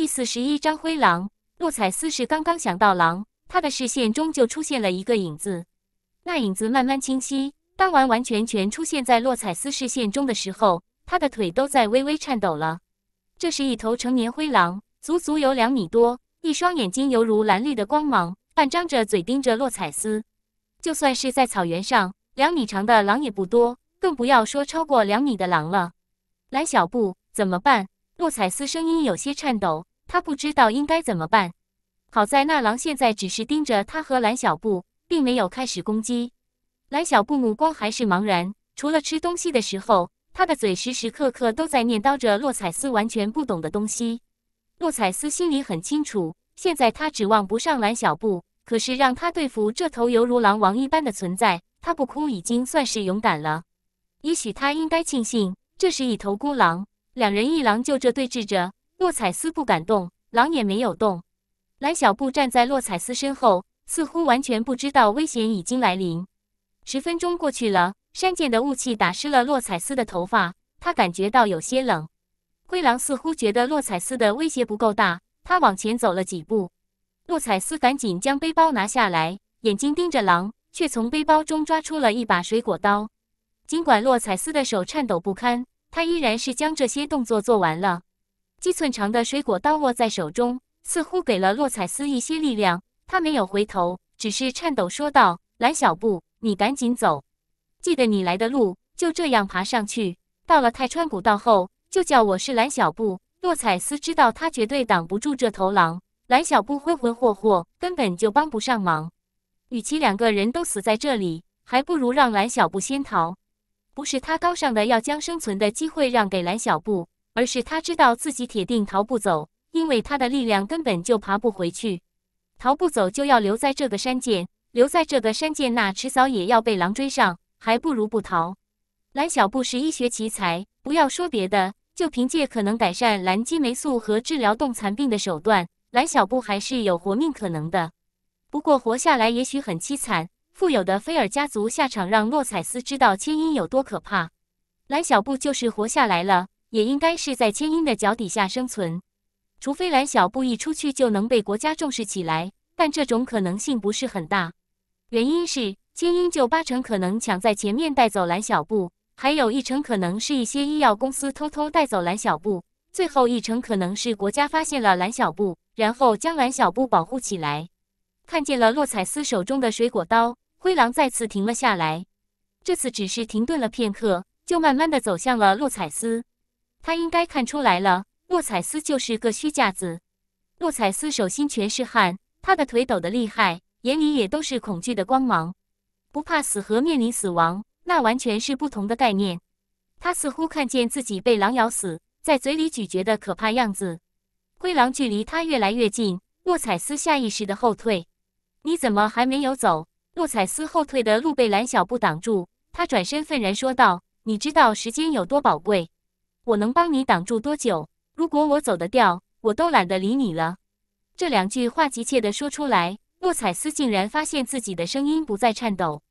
第四十一章灰狼。洛彩斯是刚刚想到狼，他的视线中就出现了一个影子，那影子慢慢清晰。当完完全全出现在洛彩斯视线中的时候，他的腿都在微微颤抖了。这是一头成年灰狼，足足有两米多，一双眼睛犹如蓝绿的光芒，半张着嘴盯着洛彩丝。就算是在草原上，两米长的狼也不多，更不要说超过两米的狼了。蓝小布，怎么办？洛彩斯声音有些颤抖。他不知道应该怎么办。好在那狼现在只是盯着他和蓝小布，并没有开始攻击。蓝小布目光还是茫然，除了吃东西的时候，他的嘴时时刻刻都在念叨着洛彩斯完全不懂的东西。洛彩斯心里很清楚，现在他指望不上蓝小布，可是让他对付这头犹如狼王一般的存在，他不哭已经算是勇敢了。也许他应该庆幸，这是一头孤狼。两人一狼就这对峙着。洛彩斯不敢动，狼也没有动。蓝小布站在洛彩斯身后，似乎完全不知道危险已经来临。十分钟过去了，山涧的雾气打湿了洛彩斯的头发，他感觉到有些冷。灰狼似乎觉得洛彩斯的威胁不够大，他往前走了几步。洛彩斯赶紧将背包拿下来，眼睛盯着狼，却从背包中抓出了一把水果刀。尽管洛彩斯的手颤抖不堪，他依然是将这些动作做完了。几寸长的水果刀握在手中，似乎给了洛彩斯一些力量。他没有回头，只是颤抖说道：“蓝小布，你赶紧走，记得你来的路，就这样爬上去。到了太川古道后，就叫我是蓝小布。”洛彩斯知道他绝对挡不住这头狼，蓝小布混混霍霍，根本就帮不上忙。与其两个人都死在这里，还不如让蓝小布先逃。不是他高尚的要将生存的机会让给蓝小布。而是他知道自己铁定逃不走，因为他的力量根本就爬不回去。逃不走就要留在这个山涧，留在这个山涧那迟早也要被狼追上，还不如不逃。蓝小布是医学奇才，不要说别的，就凭借可能改善蓝金霉素和治疗冻残病的手段，蓝小布还是有活命可能的。不过活下来也许很凄惨。富有的菲尔家族下场让洛彩斯知道基因有多可怕。蓝小布就是活下来了。也应该是在千英的脚底下生存，除非蓝小布一出去就能被国家重视起来，但这种可能性不是很大。原因是千英就八成可能抢在前面带走蓝小布，还有一成可能是一些医药公司偷偷带走蓝小布，最后一成可能是国家发现了蓝小布，然后将蓝小布保护起来。看见了洛彩丝手中的水果刀，灰狼再次停了下来，这次只是停顿了片刻，就慢慢的走向了洛彩丝。他应该看出来了，诺彩斯就是个虚架子。诺彩斯手心全是汗，他的腿抖得厉害，眼里也都是恐惧的光芒。不怕死和面临死亡，那完全是不同的概念。他似乎看见自己被狼咬死在嘴里咀嚼的可怕样子。灰狼距离他越来越近，诺彩斯下意识的后退。你怎么还没有走？诺彩斯后退的路被蓝小布挡住，他转身愤然说道：“你知道时间有多宝贵？”我能帮你挡住多久？如果我走得掉，我都懒得理你了。这两句话急切的说出来，洛彩斯竟然发现自己的声音不再颤抖。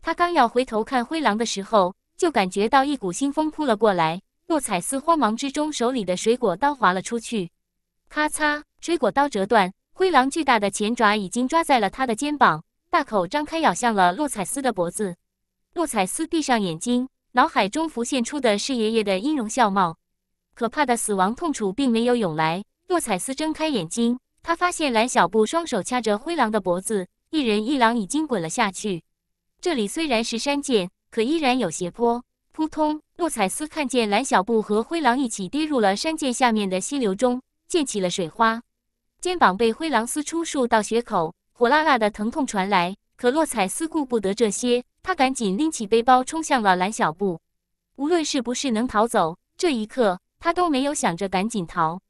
他刚要回头看灰狼的时候，就感觉到一股腥风扑了过来。洛彩斯慌忙之中，手里的水果刀划了出去，咔嚓，水果刀折断。灰狼巨大的前爪已经抓在了他的肩膀，大口张开咬向了洛彩斯的脖子。洛彩斯闭上眼睛。脑海中浮现出的是爷爷的音容笑貌，可怕的死亡痛楚并没有涌来。洛彩斯睁开眼睛，他发现蓝小布双手掐着灰狼的脖子，一人一狼已经滚了下去。这里虽然是山涧，可依然有斜坡。扑通！洛彩斯看见蓝小布和灰狼一起跌入了山涧下面的溪流中，溅起了水花，肩膀被灰狼撕出数道血口，火辣辣的疼痛传来。可洛彩斯顾不得这些。他赶紧拎起背包，冲向了蓝小布。无论是不是能逃走，这一刻他都没有想着赶紧逃。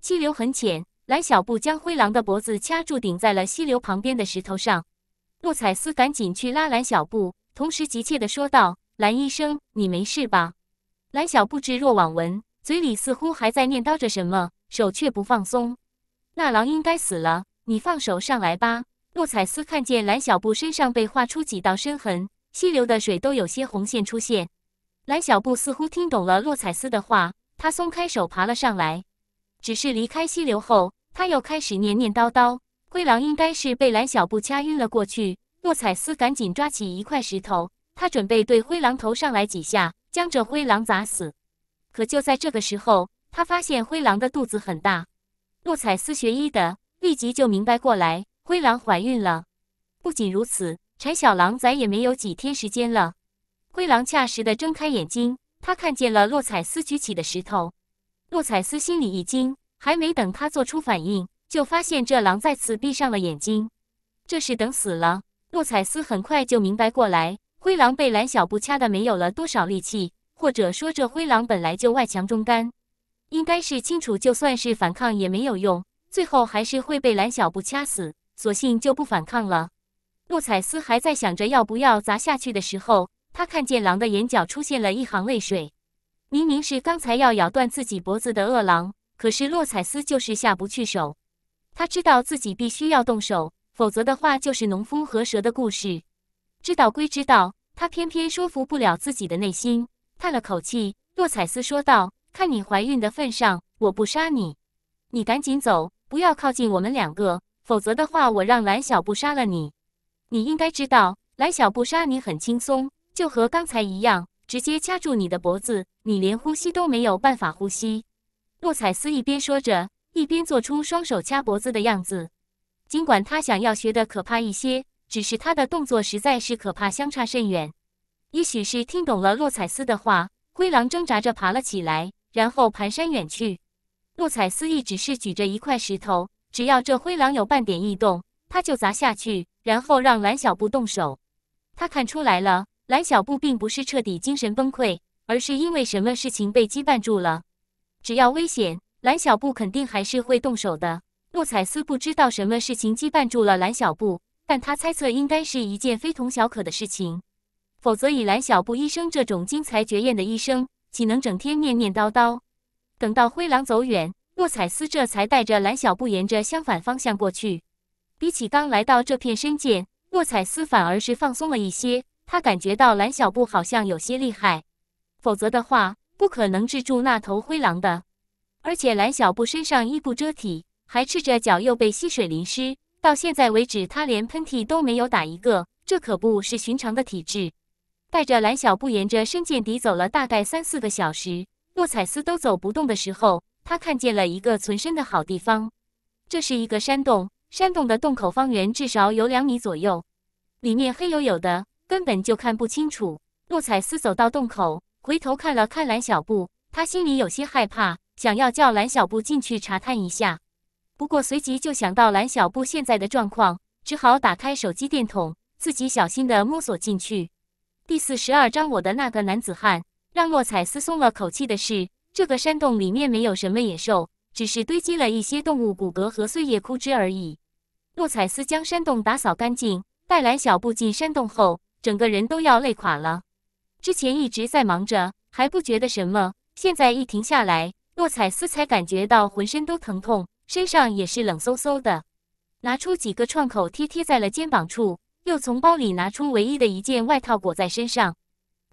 溪流很浅，蓝小布将灰狼的脖子掐住，顶在了溪流旁边的石头上。诺彩斯赶紧去拉蓝小布，同时急切地说道：“蓝医生，你没事吧？”蓝小布置若罔闻，嘴里似乎还在念叨着什么，手却不放松。那狼应该死了，你放手上来吧。诺彩斯看见蓝小布身上被划出几道深痕。溪流的水都有些红线出现，蓝小布似乎听懂了洛彩丝的话，他松开手爬了上来。只是离开溪流后，他又开始念念叨叨。灰狼应该是被蓝小布掐晕了过去。洛彩丝赶紧抓起一块石头，他准备对灰狼头上来几下，将这灰狼砸死。可就在这个时候，他发现灰狼的肚子很大。洛彩丝学医的，立即就明白过来，灰狼怀孕了。不仅如此。柴小狼再也没有几天时间了。灰狼恰时的睁开眼睛，他看见了洛彩丝举起的石头。洛彩丝心里一惊，还没等他做出反应，就发现这狼再次闭上了眼睛。这是等死了。洛彩丝很快就明白过来，灰狼被蓝小布掐的没有了多少力气，或者说这灰狼本来就外强中干，应该是清楚就算是反抗也没有用，最后还是会被蓝小布掐死，索性就不反抗了。洛彩斯还在想着要不要砸下去的时候，他看见狼的眼角出现了一行泪水。明明是刚才要咬断自己脖子的恶狼，可是洛彩斯就是下不去手。他知道自己必须要动手，否则的话就是农夫和蛇的故事。知道归知道，他偏偏说服不了自己的内心。叹了口气，洛彩斯说道：“看你怀孕的份上，我不杀你。你赶紧走，不要靠近我们两个，否则的话，我让蓝小布杀了你。”你应该知道，来小布杀你很轻松，就和刚才一样，直接掐住你的脖子，你连呼吸都没有办法呼吸。洛彩斯一边说着，一边做出双手掐脖子的样子。尽管他想要学的可怕一些，只是他的动作实在是可怕，相差甚远。也许是听懂了洛彩斯的话，灰狼挣扎着爬了起来，然后蹒跚远去。洛彩斯一只是举着一块石头，只要这灰狼有半点异动，他就砸下去。然后让蓝小布动手，他看出来了，蓝小布并不是彻底精神崩溃，而是因为什么事情被羁绊住了。只要危险，蓝小布肯定还是会动手的。诺彩斯不知道什么事情羁绊住了蓝小布，但他猜测应该是一件非同小可的事情，否则以蓝小布医生这种精彩绝艳的医生，岂能整天念念叨叨？等到灰狼走远，诺彩斯这才带着蓝小布沿着相反方向过去。比起刚来到这片深涧，莫彩斯反而是放松了一些。他感觉到蓝小布好像有些厉害，否则的话不可能制住那头灰狼的。而且蓝小布身上衣不遮体，还赤着脚，又被溪水淋湿。到现在为止，他连喷嚏都没有打一个，这可不是寻常的体质。带着蓝小布沿着深涧底走了大概三四个小时，洛彩斯都走不动的时候，他看见了一个存身的好地方。这是一个山洞。山洞的洞口方圆至少有两米左右，里面黑黝黝的，根本就看不清楚。洛彩丝走到洞口，回头看了看蓝小布，他心里有些害怕，想要叫蓝小布进去查探一下，不过随即就想到蓝小布现在的状况，只好打开手机电筒，自己小心的摸索进去。第四十二章我的那个男子汉。让洛彩丝松了口气的是，这个山洞里面没有什么野兽，只是堆积了一些动物骨骼和碎叶枯枝而已。洛彩斯将山洞打扫干净，带蓝小布进山洞后，整个人都要累垮了。之前一直在忙着，还不觉得什么，现在一停下来，洛彩斯才感觉到浑身都疼痛，身上也是冷飕飕的。拿出几个创口贴贴在了肩膀处，又从包里拿出唯一的一件外套裹在身上。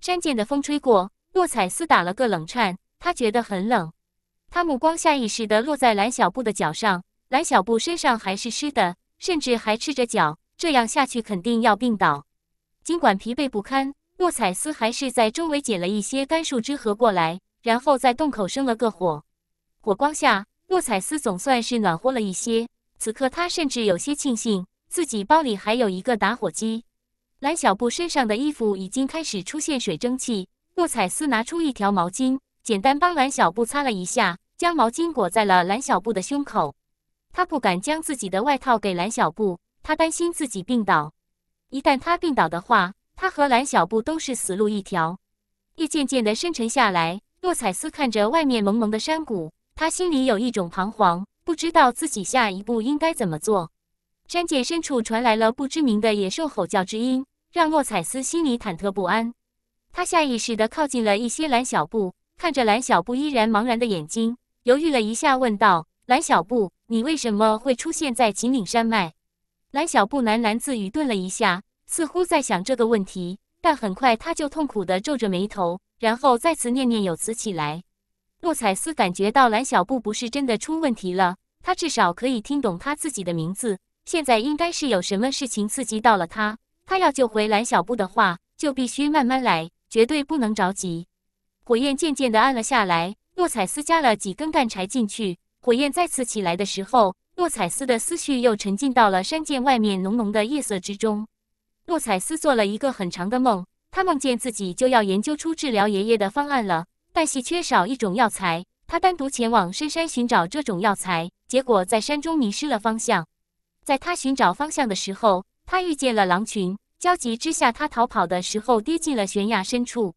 山涧的风吹过，洛彩斯打了个冷颤，他觉得很冷。他目光下意识地落在蓝小布的脚上，蓝小布身上还是湿的。甚至还赤着脚，这样下去肯定要病倒。尽管疲惫不堪，诺彩斯还是在周围捡了一些干树枝合过来，然后在洞口生了个火。火光下，诺彩斯总算是暖和了一些。此刻他甚至有些庆幸自己包里还有一个打火机。蓝小布身上的衣服已经开始出现水蒸气，诺彩斯拿出一条毛巾，简单帮蓝小布擦了一下，将毛巾裹在了蓝小布的胸口。他不敢将自己的外套给蓝小布，他担心自己病倒。一旦他病倒的话，他和蓝小布都是死路一条。夜渐渐的深沉下来，洛彩斯看着外面蒙蒙的山谷，他心里有一种彷徨，不知道自己下一步应该怎么做。山涧深处传来了不知名的野兽吼叫之音，让洛彩斯心里忐忑不安。他下意识的靠近了一些蓝小布，看着蓝小布依然茫然的眼睛，犹豫了一下，问道：“蓝小布。”你为什么会出现在秦岭山脉？蓝小布喃喃自语，顿了一下，似乎在想这个问题，但很快他就痛苦的皱着眉头，然后再次念念有词起来。诺彩斯感觉到蓝小布不是真的出问题了，他至少可以听懂他自己的名字。现在应该是有什么事情刺激到了他，他要救回蓝小布的话，就必须慢慢来，绝对不能着急。火焰渐渐的暗了下来，诺彩斯加了几根干柴进去。火焰再次起来的时候，诺彩斯的思绪又沉浸到了山涧外面浓浓的夜色之中。诺彩斯做了一个很长的梦，他梦见自己就要研究出治疗爷爷的方案了，但系缺少一种药材，他单独前往深山寻找这种药材，结果在山中迷失了方向。在他寻找方向的时候，他遇见了狼群，焦急之下他逃跑的时候跌进了悬崖深处，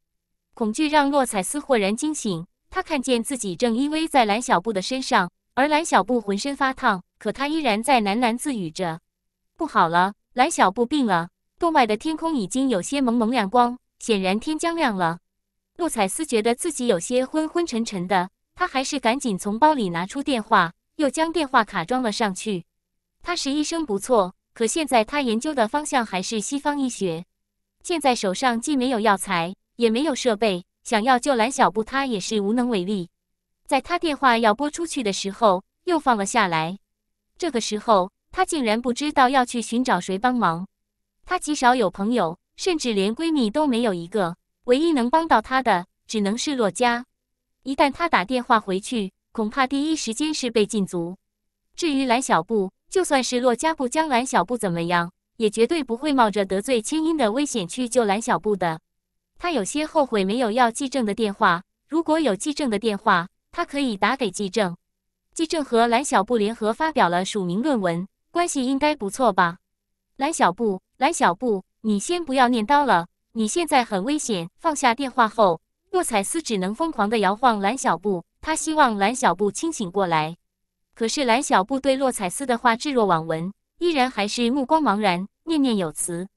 恐惧让诺彩斯豁然惊醒。他看见自己正依偎在蓝小布的身上，而蓝小布浑身发烫，可他依然在喃喃自语着：“不好了，蓝小布病了。”洞外的天空已经有些蒙蒙亮光，显然天将亮了。路彩丝觉得自己有些昏昏沉沉的，他还是赶紧从包里拿出电话，又将电话卡装了上去。他是医生不错，可现在他研究的方向还是西方医学，现在手上既没有药材，也没有设备。想要救蓝小布，他也是无能为力。在他电话要拨出去的时候，又放了下来。这个时候，他竟然不知道要去寻找谁帮忙。他极少有朋友，甚至连闺蜜都没有一个。唯一能帮到他的，只能是洛家。一旦他打电话回去，恐怕第一时间是被禁足。至于蓝小布，就算是洛家不将蓝小布怎么样，也绝对不会冒着得罪千音的危险去救蓝小布的。他有些后悔没有要纪政的电话，如果有纪政的电话，他可以打给纪政。纪政和蓝小布联合发表了署名论文，关系应该不错吧？蓝小布，蓝小布，你先不要念叨了，你现在很危险。放下电话后，洛彩斯只能疯狂的摇晃蓝小布，他希望蓝小布清醒过来。可是蓝小布对洛彩斯的话置若罔闻，依然还是目光茫然，念念有词。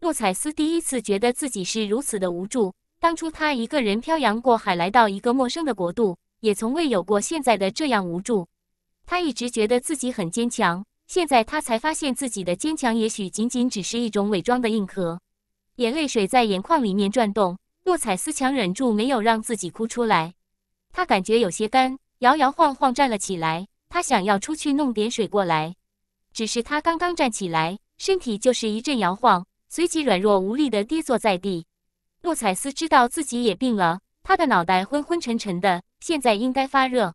诺采斯第一次觉得自己是如此的无助。当初他一个人漂洋过海来到一个陌生的国度，也从未有过现在的这样无助。他一直觉得自己很坚强，现在他才发现自己的坚强也许仅仅只是一种伪装的硬壳。眼泪水在眼眶里面转动，诺采斯强忍住没有让自己哭出来。他感觉有些干，摇摇晃晃站了起来。他想要出去弄点水过来，只是他刚刚站起来，身体就是一阵摇晃。随即软弱无力地跌坐在地。洛彩斯知道自己也病了，他的脑袋昏昏沉沉的，现在应该发热。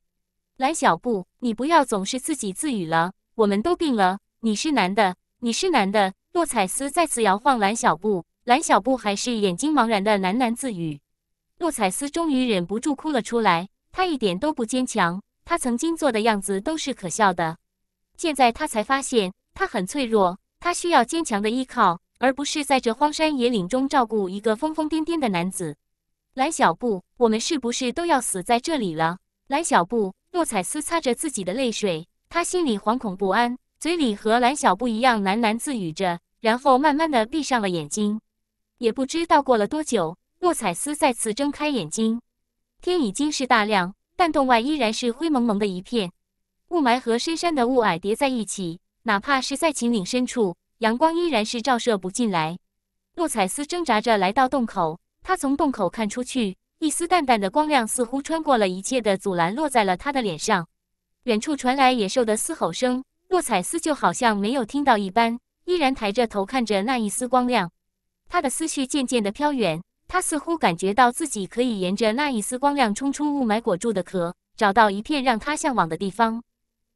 蓝小布，你不要总是自己自语了，我们都病了。你是男的，你是男的。洛彩斯再次摇晃蓝小布，蓝小布还是眼睛茫然的喃喃自语。洛彩斯终于忍不住哭了出来，他一点都不坚强，他曾经做的样子都是可笑的。现在他才发现，他很脆弱，他需要坚强的依靠。而不是在这荒山野岭中照顾一个疯疯癫癫的男子，蓝小布，我们是不是都要死在这里了？蓝小布，莫彩斯擦着自己的泪水，他心里惶恐不安，嘴里和蓝小布一样喃喃自语着，然后慢慢的闭上了眼睛。也不知道过了多久，莫彩斯再次睁开眼睛，天已经是大亮，但洞外依然是灰蒙蒙的一片，雾霾和深山的雾霭叠在一起，哪怕是在秦岭深处。阳光依然是照射不进来。洛彩斯挣扎着来到洞口，他从洞口看出去，一丝淡淡的光亮似乎穿过了一切的阻拦，落在了他的脸上。远处传来野兽的嘶吼声，洛彩斯就好像没有听到一般，依然抬着头看着那一丝光亮。他的思绪渐渐的飘远，他似乎感觉到自己可以沿着那一丝光亮冲出雾霾裹住的壳，找到一片让他向往的地方。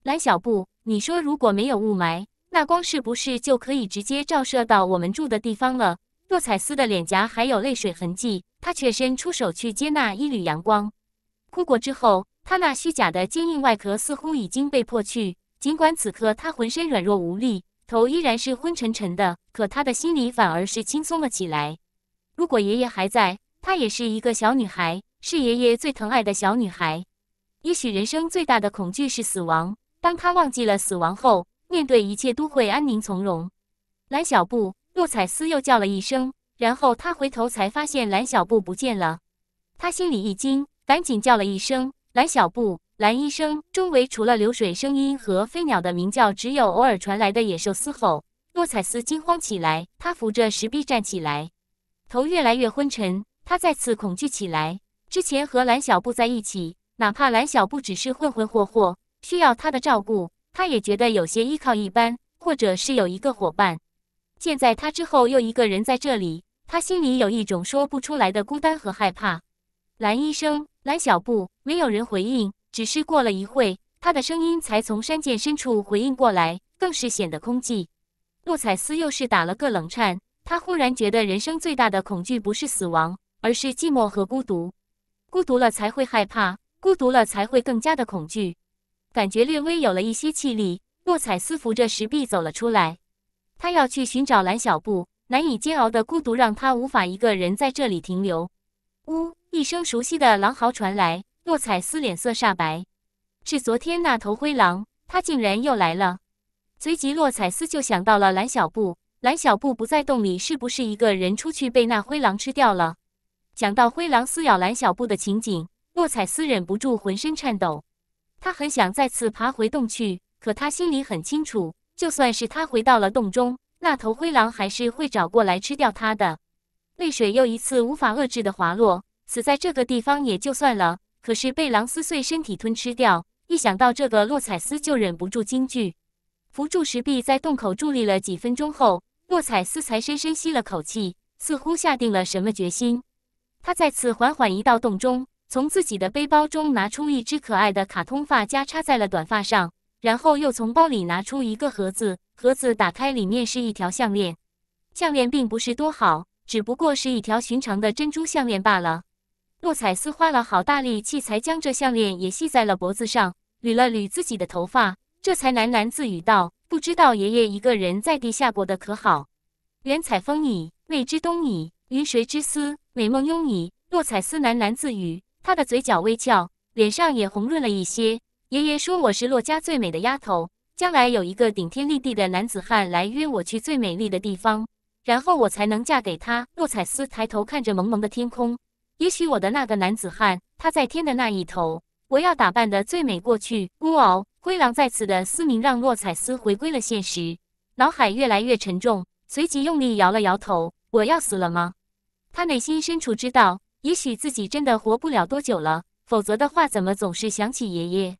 蓝小布，你说如果没有雾霾？那光是不是就可以直接照射到我们住的地方了？若彩丝的脸颊还有泪水痕迹，她却伸出手去接纳一缕阳光。哭过之后，她那虚假的坚硬外壳似乎已经被破去。尽管此刻她浑身软弱无力，头依然是昏沉沉的，可她的心里反而是轻松了起来。如果爷爷还在，她也是一个小女孩，是爷爷最疼爱的小女孩。也许人生最大的恐惧是死亡。当她忘记了死亡后。面对一切都会安宁从容，蓝小布诺彩丝又叫了一声，然后他回头才发现蓝小布不见了，他心里一惊，赶紧叫了一声蓝小布蓝医生。周围除了流水声音和飞鸟的鸣叫，只有偶尔传来的野兽嘶吼。诺彩斯惊慌起来，他扶着石壁站起来，头越来越昏沉，他再次恐惧起来。之前和蓝小布在一起，哪怕蓝小布只是混混霍霍，需要他的照顾。他也觉得有些依靠一般，或者是有一个伙伴。现在他之后又一个人在这里，他心里有一种说不出来的孤单和害怕。蓝医生，蓝小布，没有人回应，只是过了一会，他的声音才从山涧深处回应过来，更是显得空寂。洛彩丝又是打了个冷颤，他忽然觉得人生最大的恐惧不是死亡，而是寂寞和孤独。孤独了才会害怕，孤独了才会更加的恐惧。感觉略微有了一些气力，洛彩斯扶着石壁走了出来。他要去寻找蓝小布，难以煎熬的孤独让他无法一个人在这里停留。呜一声熟悉的狼嚎传来，洛彩斯脸色煞白，是昨天那头灰狼，它竟然又来了。随即洛彩斯就想到了蓝小布，蓝小布不在洞里，是不是一个人出去被那灰狼吃掉了？想到灰狼撕咬蓝小布的情景，洛彩斯忍不住浑身颤抖。他很想再次爬回洞去，可他心里很清楚，就算是他回到了洞中，那头灰狼还是会找过来吃掉他的。泪水又一次无法遏制的滑落。死在这个地方也就算了，可是被狼撕碎身体吞吃掉，一想到这个洛彩斯就忍不住惊惧。扶住石壁，在洞口伫立了几分钟后，洛彩斯才深深吸了口气，似乎下定了什么决心。他再次缓缓移到洞中。从自己的背包中拿出一只可爱的卡通发夹，插在了短发上，然后又从包里拿出一个盒子，盒子打开，里面是一条项链。项链并不是多好，只不过是一条寻常的珍珠项链罢了。洛彩丝花了好大力气，才将这项链也系在了脖子上，捋了捋自己的头发，这才喃喃自语道：“不知道爷爷一个人在地下过得可好？远采风矣，未知冬矣，云谁之思？美梦拥矣。”洛彩丝喃喃自语。他的嘴角微翘，脸上也红润了一些。爷爷说我是洛家最美的丫头，将来有一个顶天立地的男子汉来约我去最美丽的地方，然后我才能嫁给他。洛彩丝抬头看着蒙蒙的天空，也许我的那个男子汉他在天的那一头。我要打扮得最美，过去。孤傲灰狼在此的嘶鸣让洛彩丝回归了现实，脑海越来越沉重，随即用力摇了摇头。我要死了吗？他内心深处知道。也许自己真的活不了多久了，否则的话，怎么总是想起爷爷？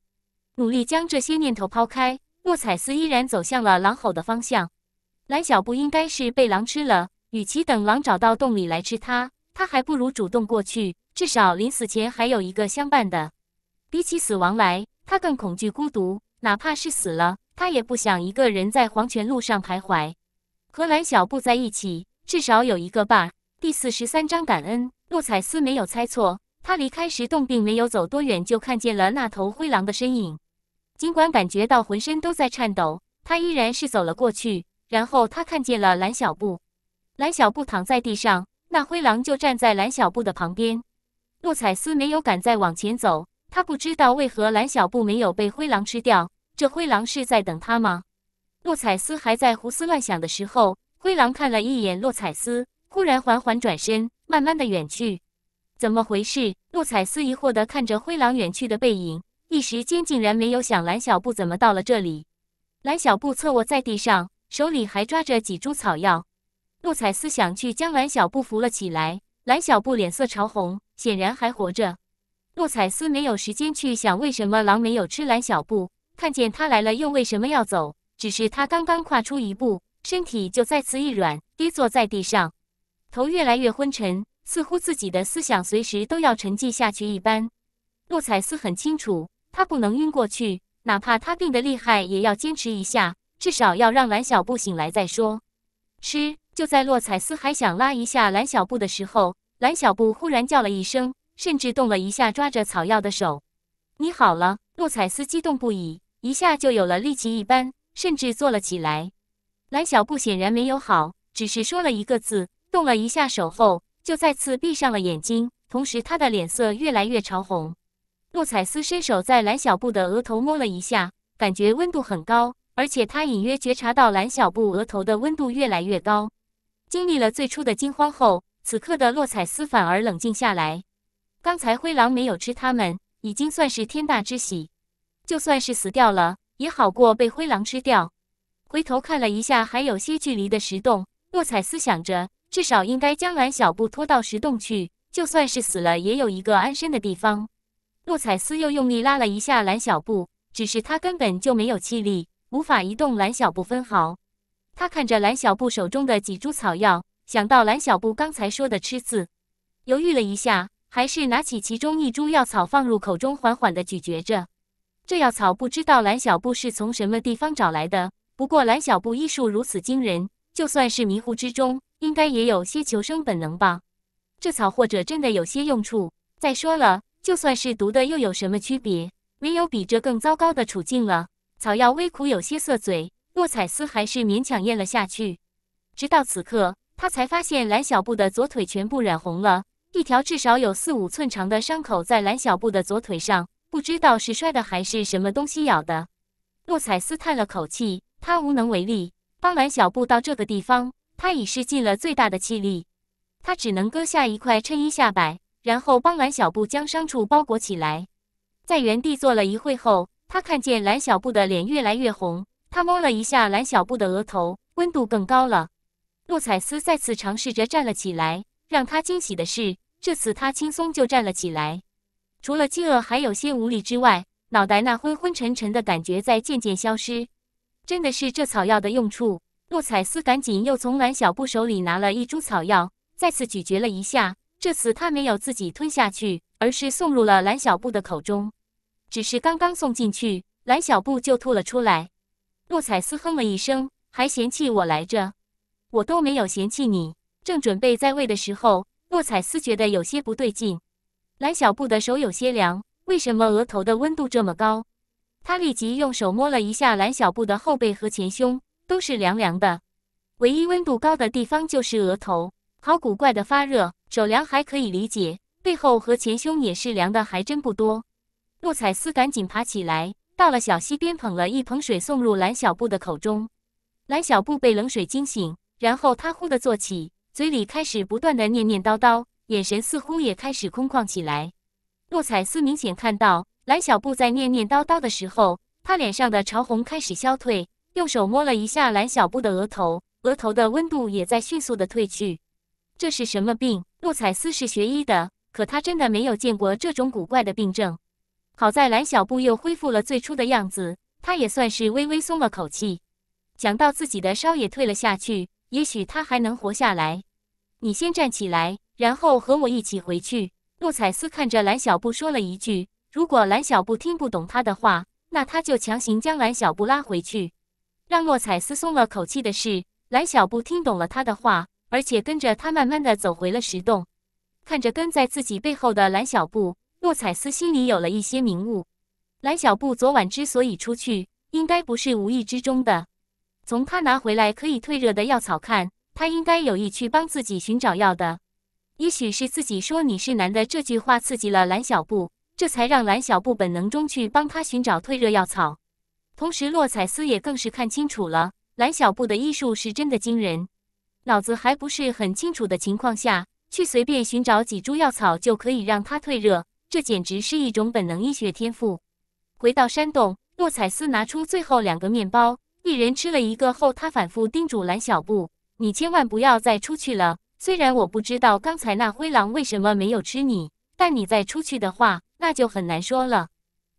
努力将这些念头抛开，莫彩斯依然走向了狼吼的方向。蓝小布应该是被狼吃了，与其等狼找到洞里来吃他，他还不如主动过去，至少临死前还有一个相伴的。比起死亡来，他更恐惧孤独，哪怕是死了，他也不想一个人在黄泉路上徘徊。和蓝小布在一起，至少有一个吧。第四十三章，感恩。洛彩斯没有猜错，他离开石洞并没有走多远，就看见了那头灰狼的身影。尽管感觉到浑身都在颤抖，他依然是走了过去。然后他看见了蓝小布，蓝小布躺在地上，那灰狼就站在蓝小布的旁边。洛彩斯没有敢再往前走，他不知道为何蓝小布没有被灰狼吃掉。这灰狼是在等他吗？洛彩斯还在胡思乱想的时候，灰狼看了一眼洛彩斯，忽然缓缓转身。慢慢的远去，怎么回事？陆彩思疑惑的看着灰狼远去的背影，一时间竟然没有想蓝小布怎么到了这里。蓝小布侧卧在地上，手里还抓着几株草药。陆彩思想去将蓝小布扶了起来，蓝小布脸色潮红，显然还活着。陆彩思没有时间去想为什么狼没有吃蓝小布，看见他来了又为什么要走。只是他刚刚跨出一步，身体就再次一软，跌坐在地上。头越来越昏沉，似乎自己的思想随时都要沉寂下去一般。洛彩斯很清楚，他不能晕过去，哪怕他病得厉害，也要坚持一下，至少要让蓝小布醒来再说。吃！就在洛彩斯还想拉一下蓝小布的时候，蓝小布忽然叫了一声，甚至动了一下抓着草药的手。你好了！洛彩斯激动不已，一下就有了力气一般，甚至坐了起来。蓝小布显然没有好，只是说了一个字。动了一下手后，就再次闭上了眼睛，同时他的脸色越来越潮红。洛彩斯伸手在蓝小布的额头摸了一下，感觉温度很高，而且他隐约觉察到蓝小布额头的温度越来越高。经历了最初的惊慌后，此刻的洛彩斯反而冷静下来。刚才灰狼没有吃他们，已经算是天大之喜，就算是死掉了也好过被灰狼吃掉。回头看了一下还有些距离的石洞，洛彩斯想着。至少应该将蓝小布拖到石洞去，就算是死了也有一个安身的地方。洛彩斯又用力拉了一下蓝小布，只是他根本就没有气力，无法移动蓝小布分毫。他看着蓝小布手中的几株草药，想到蓝小布刚才说的吃字，犹豫了一下，还是拿起其中一株药草放入口中，缓缓地咀嚼着。这药草不知道蓝小布是从什么地方找来的，不过蓝小布医术如此惊人，就算是迷糊之中。应该也有些求生本能吧？这草或者真的有些用处。再说了，就算是毒的，又有什么区别？没有比这更糟糕的处境了。草药微苦，有些涩嘴。洛彩斯还是勉强咽了下去。直到此刻，他才发现蓝小布的左腿全部染红了，一条至少有四五寸长的伤口在蓝小布的左腿上，不知道是摔的还是什么东西咬的。洛彩斯叹了口气，他无能为力。帮蓝小布到这个地方。他已是尽了最大的气力，他只能割下一块衬衣下摆，然后帮蓝小布将伤处包裹起来。在原地坐了一会后，他看见蓝小布的脸越来越红。他摸了一下蓝小布的额头，温度更高了。洛彩斯再次尝试着站了起来，让他惊喜的是，这次他轻松就站了起来。除了饥饿还有些无力之外，脑袋那昏昏沉沉的感觉在渐渐消失。真的是这草药的用处。诺采斯赶紧又从蓝小布手里拿了一株草药，再次咀嚼了一下。这次他没有自己吞下去，而是送入了蓝小布的口中。只是刚刚送进去，蓝小布就吐了出来。诺采斯哼了一声，还嫌弃我来着，我都没有嫌弃你。正准备再喂的时候，诺采斯觉得有些不对劲，蓝小布的手有些凉，为什么额头的温度这么高？他立即用手摸了一下蓝小布的后背和前胸。都是凉凉的，唯一温度高的地方就是额头，好古怪的发热。手凉还可以理解，背后和前胸也是凉的，还真不多。洛彩丝赶紧爬起来，到了小溪边，捧了一盆水送入蓝小布的口中。蓝小布被冷水惊醒，然后他忽的坐起，嘴里开始不断的念念叨叨，眼神似乎也开始空旷起来。洛彩丝明显看到，蓝小布在念念叨叨的时候，他脸上的潮红开始消退。用手摸了一下蓝小布的额头，额头的温度也在迅速的褪去。这是什么病？诺彩斯是学医的，可他真的没有见过这种古怪的病症。好在蓝小布又恢复了最初的样子，他也算是微微松了口气。想到自己的烧也退了下去，也许他还能活下来。你先站起来，然后和我一起回去。诺彩斯看着蓝小布说了一句：“如果蓝小布听不懂他的话，那他就强行将蓝小布拉回去。”让诺彩斯松了口气的是，蓝小布听懂了他的话，而且跟着他慢慢的走回了石洞。看着跟在自己背后的蓝小布，诺彩斯心里有了一些明悟。蓝小布昨晚之所以出去，应该不是无意之中的。从他拿回来可以退热的药草看，他应该有意去帮自己寻找药的。也许是自己说你是男的这句话刺激了蓝小布，这才让蓝小布本能中去帮他寻找退热药草。同时，洛彩斯也更是看清楚了蓝小布的医术是真的惊人。脑子还不是很清楚的情况下，去随便寻找几株药草就可以让他退热，这简直是一种本能医学天赋。回到山洞，洛彩斯拿出最后两个面包，一人吃了一个后，他反复叮嘱蓝小布：“你千万不要再出去了。虽然我不知道刚才那灰狼为什么没有吃你，但你再出去的话，那就很难说了。”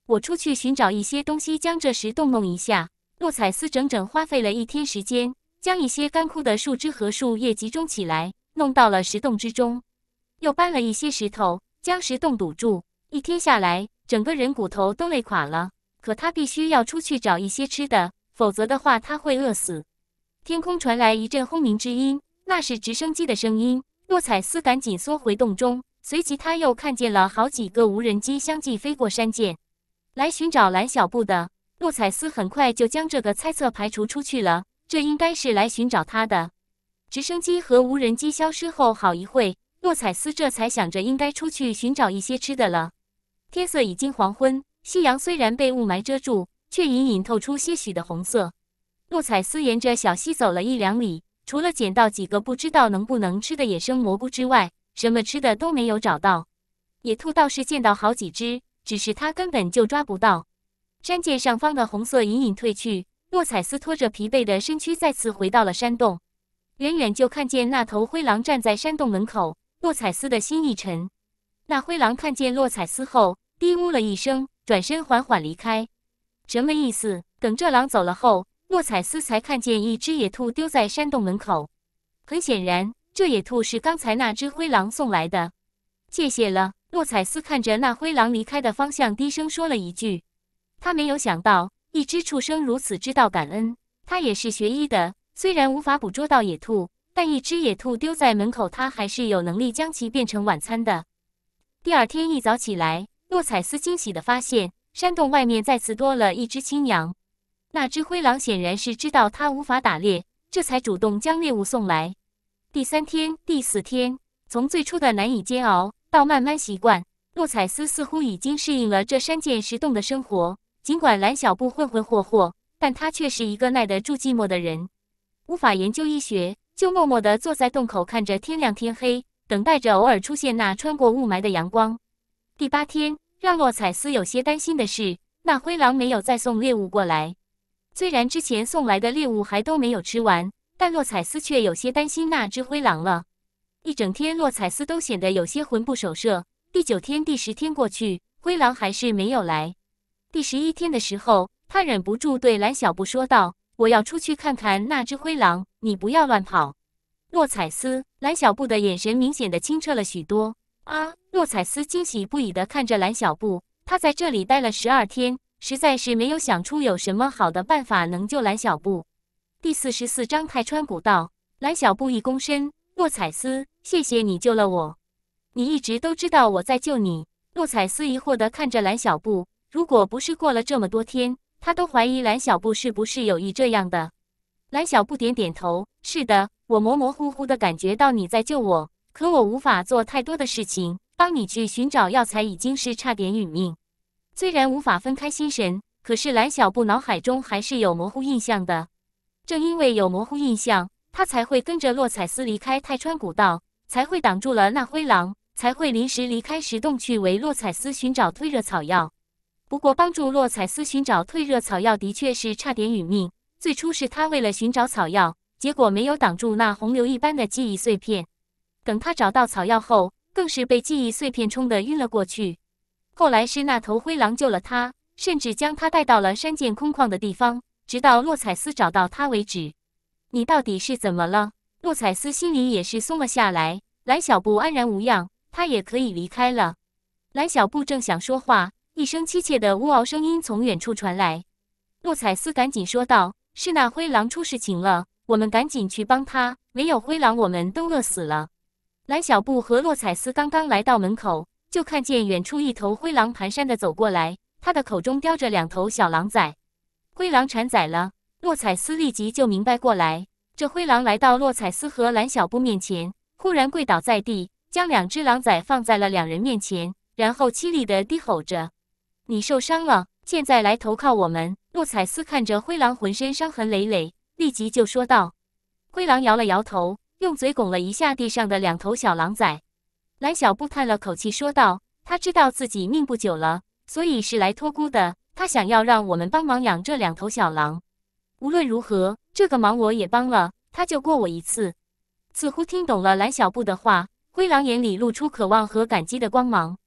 我出去寻找一些东西，将这石洞弄一下。诺彩斯整整花费了一天时间，将一些干枯的树枝和树叶集中起来，弄到了石洞之中，又搬了一些石头，将石洞堵住。一天下来，整个人骨头都累垮了。可他必须要出去找一些吃的，否则的话他会饿死。天空传来一阵轰鸣之音，那是直升机的声音。诺彩斯赶紧缩回洞中，随即他又看见了好几个无人机相继飞过山涧。来寻找蓝小布的诺彩斯很快就将这个猜测排除出去了，这应该是来寻找他的。直升机和无人机消失后好一会，诺彩斯这才想着应该出去寻找一些吃的了。天色已经黄昏，夕阳虽然被雾霾遮住，却隐隐透出些许的红色。诺彩斯沿着小溪走了一两里，除了捡到几个不知道能不能吃的野生蘑菇之外，什么吃的都没有找到。野兔倒是见到好几只。只是他根本就抓不到。山界上方的红色隐隐褪去，洛彩斯拖着疲惫的身躯再次回到了山洞。远远就看见那头灰狼站在山洞门口，洛彩斯的心一沉。那灰狼看见洛彩斯后，低呜了一声，转身缓缓离开。什么意思？等这狼走了后，洛彩斯才看见一只野兔丢在山洞门口。很显然，这野兔是刚才那只灰狼送来的。谢谢了。洛采斯看着那灰狼离开的方向，低声说了一句：“他没有想到，一只畜生如此知道感恩。”他也是学医的，虽然无法捕捉到野兔，但一只野兔丢在门口，他还是有能力将其变成晚餐的。第二天一早起来，洛采斯惊喜地发现，山洞外面再次多了一只青羊。那只灰狼显然是知道他无法打猎，这才主动将猎物送来。第三天、第四天，从最初的难以煎熬。到慢慢习惯，洛彩斯似乎已经适应了这山涧石洞的生活。尽管蓝小布混混霍霍，但他却是一个耐得住寂寞的人。无法研究医学，就默默地坐在洞口，看着天亮天黑，等待着偶尔出现那穿过雾霾的阳光。第八天，让洛彩斯有些担心的是，那灰狼没有再送猎物过来。虽然之前送来的猎物还都没有吃完，但洛彩斯却有些担心那只灰狼了。一整天，洛彩斯都显得有些魂不守舍。第九天、第十天过去，灰狼还是没有来。第十一天的时候，他忍不住对蓝小布说道：“我要出去看看那只灰狼，你不要乱跑。”洛彩斯，蓝小布的眼神明显的清澈了许多。啊！洛彩斯惊喜不已的看着蓝小布，他在这里待了十二天，实在是没有想出有什么好的办法能救蓝小布。第四十四章太川古道，蓝小布一躬身。诺彩斯，谢谢你救了我。你一直都知道我在救你。诺彩斯疑惑的看着蓝小布，如果不是过了这么多天，他都怀疑蓝小布是不是有意这样的。蓝小布点点头，是的，我模模糊糊的感觉到你在救我，可我无法做太多的事情，帮你去寻找药材已经是差点殒命。虽然无法分开心神，可是蓝小布脑海中还是有模糊印象的。正因为有模糊印象。他才会跟着洛彩斯离开太川古道，才会挡住了那灰狼，才会临时离开石洞去为洛彩斯寻找退热草药。不过，帮助洛彩斯寻找退热草药的确是差点殒命。最初是他为了寻找草药，结果没有挡住那洪流一般的记忆碎片。等他找到草药后，更是被记忆碎片冲得晕了过去。后来是那头灰狼救了他，甚至将他带到了山涧空旷的地方，直到洛彩斯找到他为止。你到底是怎么了？洛彩斯心里也是松了下来，蓝小布安然无恙，他也可以离开了。蓝小布正想说话，一声凄切的呜嗷声音从远处传来，洛彩斯赶紧说道：“是那灰狼出事情了，我们赶紧去帮他。没有灰狼，我们都饿死了。”蓝小布和洛彩斯刚刚来到门口，就看见远处一头灰狼蹒跚的走过来，他的口中叼着两头小狼崽，灰狼产崽了。洛彩斯立即就明白过来，这灰狼来到洛彩斯和蓝小布面前，忽然跪倒在地，将两只狼崽放在了两人面前，然后凄厉的低吼着：“你受伤了，现在来投靠我们。”洛彩斯看着灰狼浑身伤痕累累，立即就说道：“灰狼摇了摇头，用嘴拱了一下地上的两头小狼崽。”蓝小布叹了口气说道：“他知道自己命不久了，所以是来托孤的。他想要让我们帮忙养这两头小狼。”无论如何，这个忙我也帮了。他救过我一次，似乎听懂了蓝小布的话，灰狼眼里露出渴望和感激的光芒。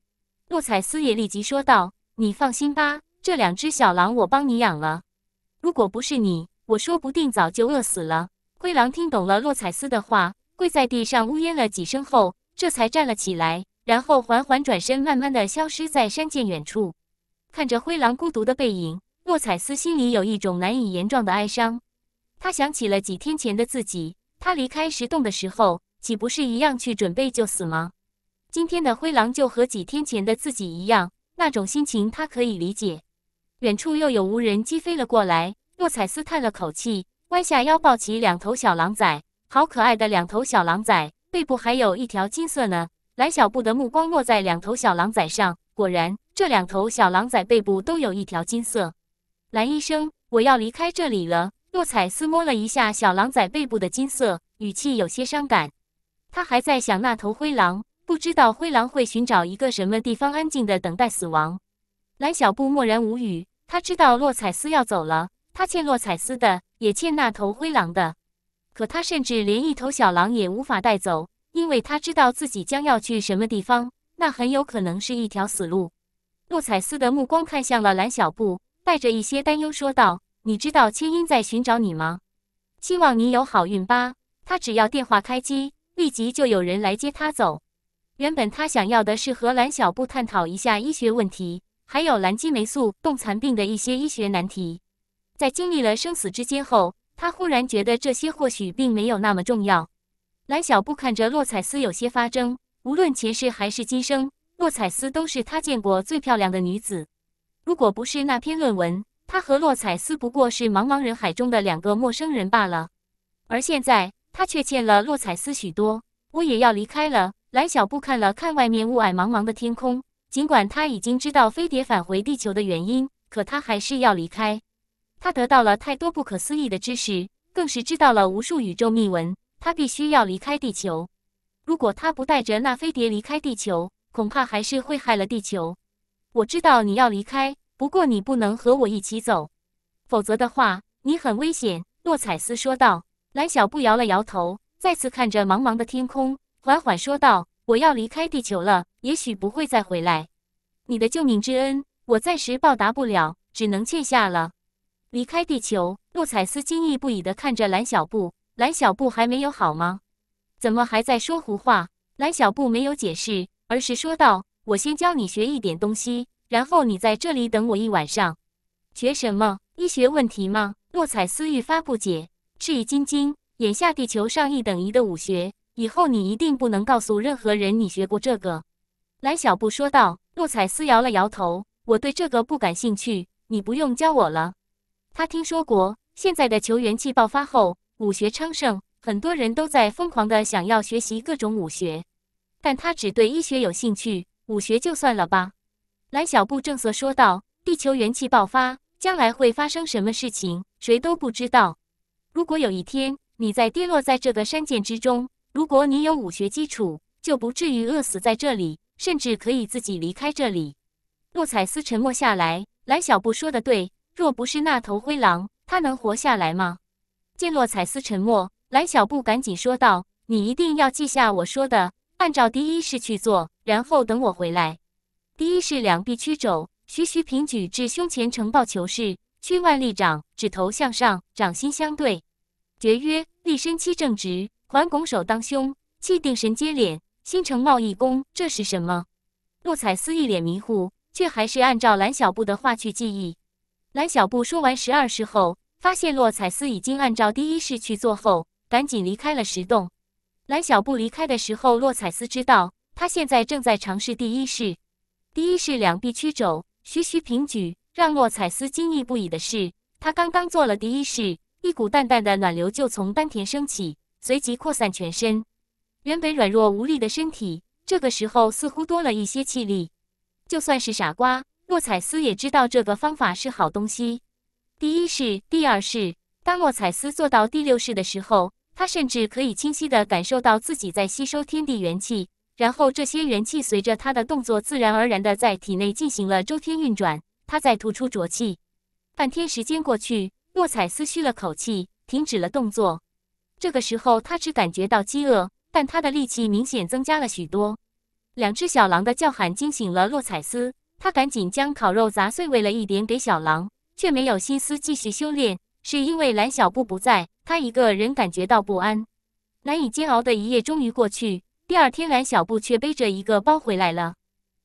洛彩斯也立即说道：“你放心吧，这两只小狼我帮你养了。如果不是你，我说不定早就饿死了。”灰狼听懂了洛彩斯的话，跪在地上呜咽了几声后，这才站了起来，然后缓缓转身，慢慢的消失在山涧远处。看着灰狼孤独的背影。莫彩斯心里有一种难以言状的哀伤，他想起了几天前的自己，他离开石洞的时候，岂不是一样去准备就死吗？今天的灰狼就和几天前的自己一样，那种心情他可以理解。远处又有无人机飞了过来，莫彩斯叹了口气，弯下腰抱起两头小狼崽，好可爱的两头小狼崽，背部还有一条金色呢。蓝小布的目光落在两头小狼崽上，果然，这两头小狼崽背部都有一条金色。蓝医生，我要离开这里了。洛彩斯摸了一下小狼崽背部的金色，语气有些伤感。他还在想那头灰狼，不知道灰狼会寻找一个什么地方安静的等待死亡。蓝小布默然无语，他知道洛彩斯要走了，他欠洛彩斯的，也欠那头灰狼的。可他甚至连一头小狼也无法带走，因为他知道自己将要去什么地方，那很有可能是一条死路。洛彩斯的目光看向了蓝小布。带着一些担忧说道：“你知道千音在寻找你吗？希望你有好运吧。他只要电话开机，立即就有人来接他走。原本他想要的是和蓝小布探讨一下医学问题，还有蓝基霉素冻残病的一些医学难题。在经历了生死之间后，他忽然觉得这些或许并没有那么重要。蓝小布看着洛彩丝有些发怔。无论前世还是今生，洛彩丝都是他见过最漂亮的女子。”如果不是那篇论文，他和洛采斯不过是茫茫人海中的两个陌生人罢了。而现在，他却欠了洛采斯许多。我也要离开了。蓝小布看了看外面雾霭茫茫的天空，尽管他已经知道飞碟返回地球的原因，可他还是要离开。他得到了太多不可思议的知识，更是知道了无数宇宙秘闻。他必须要离开地球。如果他不带着那飞碟离开地球，恐怕还是会害了地球。我知道你要离开，不过你不能和我一起走，否则的话你很危险。”诺彩斯说道。蓝小布摇了摇头，再次看着茫茫的天空，缓缓说道：“我要离开地球了，也许不会再回来。你的救命之恩，我暂时报答不了，只能欠下了。”离开地球，诺彩斯惊异不已地看着蓝小布。蓝小布还没有好吗？怎么还在说胡话？蓝小布没有解释，而是说道。我先教你学一点东西，然后你在这里等我一晚上。学什么？医学问题吗？洛彩丝愈发不解，质疑金晶。眼下地球上一等一的武学，以后你一定不能告诉任何人你学过这个。蓝小布说道。洛彩丝摇了摇头，我对这个不感兴趣，你不用教我了。他听说过，现在的球元气爆发后，武学昌盛，很多人都在疯狂的想要学习各种武学，但他只对医学有兴趣。武学就算了吧，蓝小布正色说道：“地球元气爆发，将来会发生什么事情，谁都不知道。如果有一天你再跌落在这个山涧之中，如果你有武学基础，就不至于饿死在这里，甚至可以自己离开这里。”洛彩斯沉默下来，蓝小布说的对，若不是那头灰狼，他能活下来吗？见洛彩斯沉默，蓝小布赶紧说道：“你一定要记下我说的。”按照第一式去做，然后等我回来。第一式，两臂屈肘，徐徐平举至胸前，呈抱球式。屈腕立掌，指头向上，掌心相对。诀曰：立身七正直，环拱手当胸，气定神接脸，心诚貌易恭。这是什么？洛彩思一脸迷糊，却还是按照蓝小布的话去记忆。蓝小布说完十二式后，发现洛彩斯已经按照第一式去做后，赶紧离开了石洞。蓝小布离开的时候，洛彩斯知道他现在正在尝试第一式。第一式，两臂曲肘，徐徐平举。让洛彩斯惊异不已的是，他刚刚做了第一式，一股淡淡的暖流就从丹田升起，随即扩散全身。原本软弱无力的身体，这个时候似乎多了一些气力。就算是傻瓜，洛彩斯也知道这个方法是好东西。第一式，第二式。当洛彩斯做到第六式的时候。他甚至可以清晰地感受到自己在吸收天地元气，然后这些元气随着他的动作自然而然地在体内进行了周天运转。他在吐出浊气，半天时间过去，洛彩丝吁了口气，停止了动作。这个时候，他只感觉到饥饿，但他的力气明显增加了许多。两只小狼的叫喊惊醒了洛彩丝，他赶紧将烤肉砸碎，喂了一点给小狼，却没有心思继续修炼。是因为蓝小布不在，他一个人感觉到不安，难以煎熬的一夜终于过去。第二天，蓝小布却背着一个包回来了。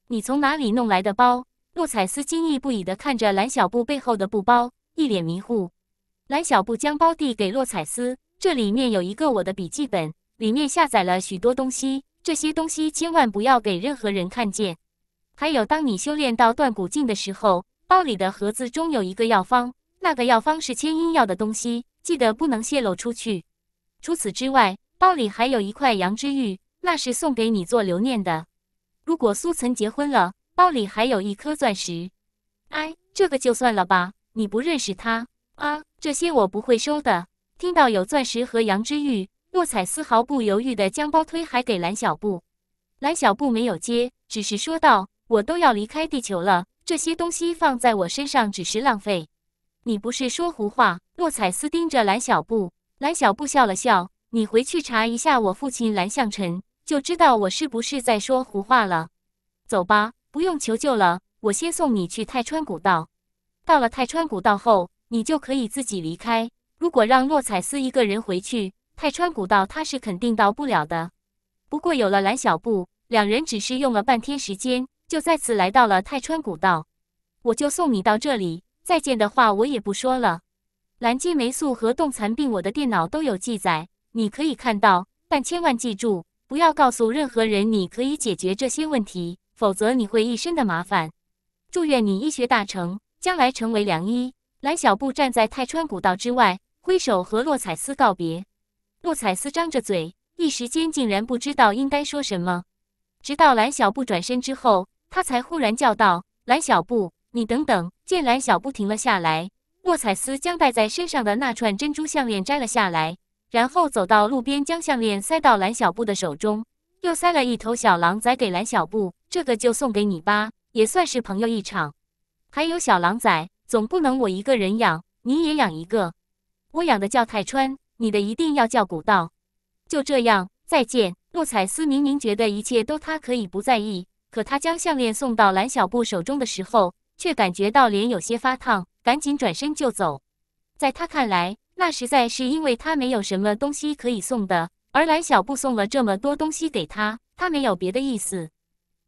你从哪里弄来的包？洛彩丝惊异不已地看着蓝小布背后的布包，一脸迷糊。蓝小布将包递给洛彩丝，这里面有一个我的笔记本，里面下载了许多东西。这些东西千万不要给任何人看见。还有，当你修炼到断骨境的时候，包里的盒子中有一个药方。那个药方是千阴药的东西，记得不能泄露出去。除此之外，包里还有一块羊脂玉，那是送给你做留念的。如果苏岑结婚了，包里还有一颗钻石。哎，这个就算了吧，你不认识他啊。这些我不会收的。听到有钻石和羊脂玉，洛彩丝毫不犹豫的将包推还给蓝小布。蓝小布没有接，只是说道：“我都要离开地球了，这些东西放在我身上只是浪费。”你不是说胡话？洛彩斯盯着蓝小布，蓝小布笑了笑：“你回去查一下我父亲蓝向辰，就知道我是不是在说胡话了。”走吧，不用求救了，我先送你去泰川古道。到了泰川古道后，你就可以自己离开。如果让洛彩斯一个人回去，泰川古道他是肯定到不了的。不过有了蓝小布，两人只是用了半天时间，就再次来到了泰川古道。我就送你到这里。再见的话，我也不说了。蓝金霉素和冻残病，我的电脑都有记载，你可以看到。但千万记住，不要告诉任何人，你可以解决这些问题，否则你会一身的麻烦。祝愿你医学大成，将来成为良医。蓝小布站在太川古道之外，挥手和洛彩丝告别。洛彩丝张着嘴，一时间竟然不知道应该说什么，直到蓝小布转身之后，他才忽然叫道：“蓝小布！”你等等，见兰小布停了下来。莫彩斯将戴在身上的那串珍珠项链摘了下来，然后走到路边，将项链塞到蓝小布的手中，又塞了一头小狼崽给蓝小布。这个就送给你吧，也算是朋友一场。还有小狼崽，总不能我一个人养，你也养一个。我养的叫泰川，你的一定要叫古道。就这样，再见。莫彩斯明明觉得一切都他可以不在意，可他将项链送到蓝小布手中的时候。却感觉到脸有些发烫，赶紧转身就走。在他看来，那实在是因为他没有什么东西可以送的，而蓝小布送了这么多东西给他，他没有别的意思。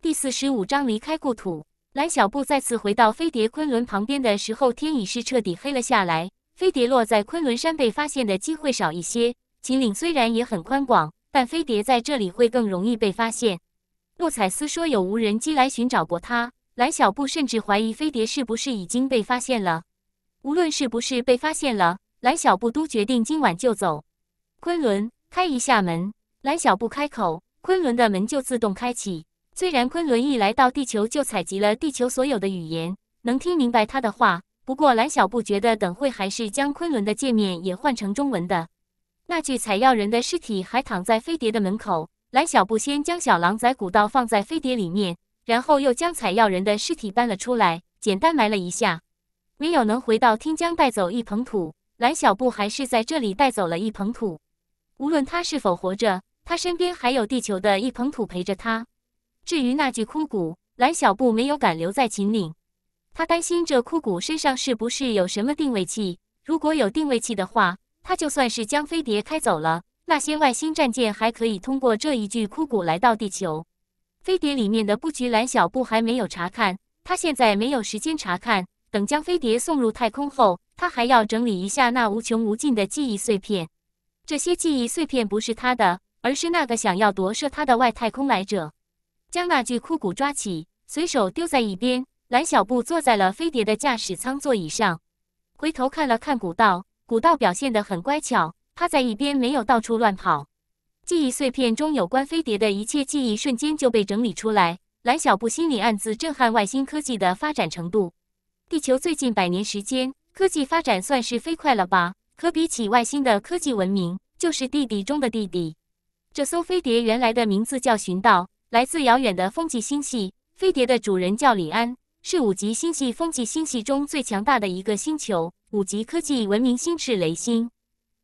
第四十五章离开故土。蓝小布再次回到飞碟昆仑旁边的时候，天已是彻底黑了下来。飞碟落在昆仑山，被发现的机会少一些。秦岭虽然也很宽广，但飞碟在这里会更容易被发现。洛彩斯说有无人机来寻找过他。蓝小布甚至怀疑飞碟是不是已经被发现了。无论是不是被发现了，蓝小布都决定今晚就走。昆仑，开一下门。蓝小布开口，昆仑的门就自动开启。虽然昆仑一来到地球就采集了地球所有的语言，能听明白他的话，不过蓝小布觉得等会还是将昆仑的界面也换成中文的。那具采药人的尸体还躺在飞碟的门口，蓝小布先将小狼崽骨道放在飞碟里面。然后又将采药人的尸体搬了出来，简单埋了一下。唯有能回到听江带走一捧土，蓝小布还是在这里带走了一捧土。无论他是否活着，他身边还有地球的一捧土陪着他。至于那具枯骨，蓝小布没有敢留在秦岭，他担心这枯骨身上是不是有什么定位器。如果有定位器的话，他就算是将飞碟开走了，那些外星战舰还可以通过这一具枯骨来到地球。飞碟里面的布局，蓝小布还没有查看。他现在没有时间查看。等将飞碟送入太空后，他还要整理一下那无穷无尽的记忆碎片。这些记忆碎片不是他的，而是那个想要夺舍他的外太空来者。将那具枯骨抓起，随手丢在一边。蓝小布坐在了飞碟的驾驶舱座椅上，回头看了看古道。古道表现得很乖巧，趴在一边没有到处乱跑。记忆碎片中有关飞碟的一切记忆瞬间就被整理出来，蓝小布心里暗自震撼外星科技的发展程度。地球最近百年时间科技发展算是飞快了吧？可比起外星的科技文明，就是弟弟中的弟弟。这艘飞碟原来的名字叫寻道，来自遥远的风际星系。飞碟的主人叫李安，是五级星系风际星系中最强大的一个星球——五级科技文明星是雷星。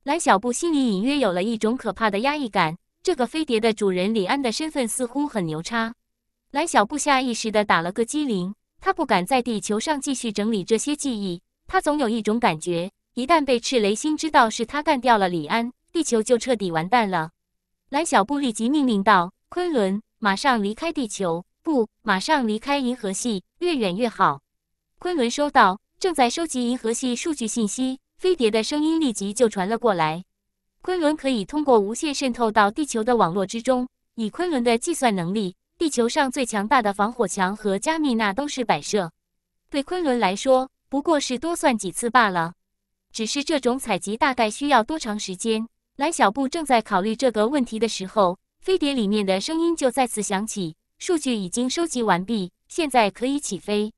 蓝小布心里隐约有了一种可怕的压抑感。这个飞碟的主人李安的身份似乎很牛叉。蓝小布下意识地打了个激灵，他不敢在地球上继续整理这些记忆。他总有一种感觉，一旦被赤雷星知道是他干掉了李安，地球就彻底完蛋了。蓝小布立即命令道：“昆仑，马上离开地球，不，马上离开银河系，越远越好。”昆仑收到，正在收集银河系数据信息。飞碟的声音立即就传了过来。昆仑可以通过无线渗透到地球的网络之中。以昆仑的计算能力，地球上最强大的防火墙和加密那都是摆设。对昆仑来说，不过是多算几次罢了。只是这种采集大概需要多长时间？蓝小布正在考虑这个问题的时候，飞碟里面的声音就再次响起：“数据已经收集完毕，现在可以起飞。”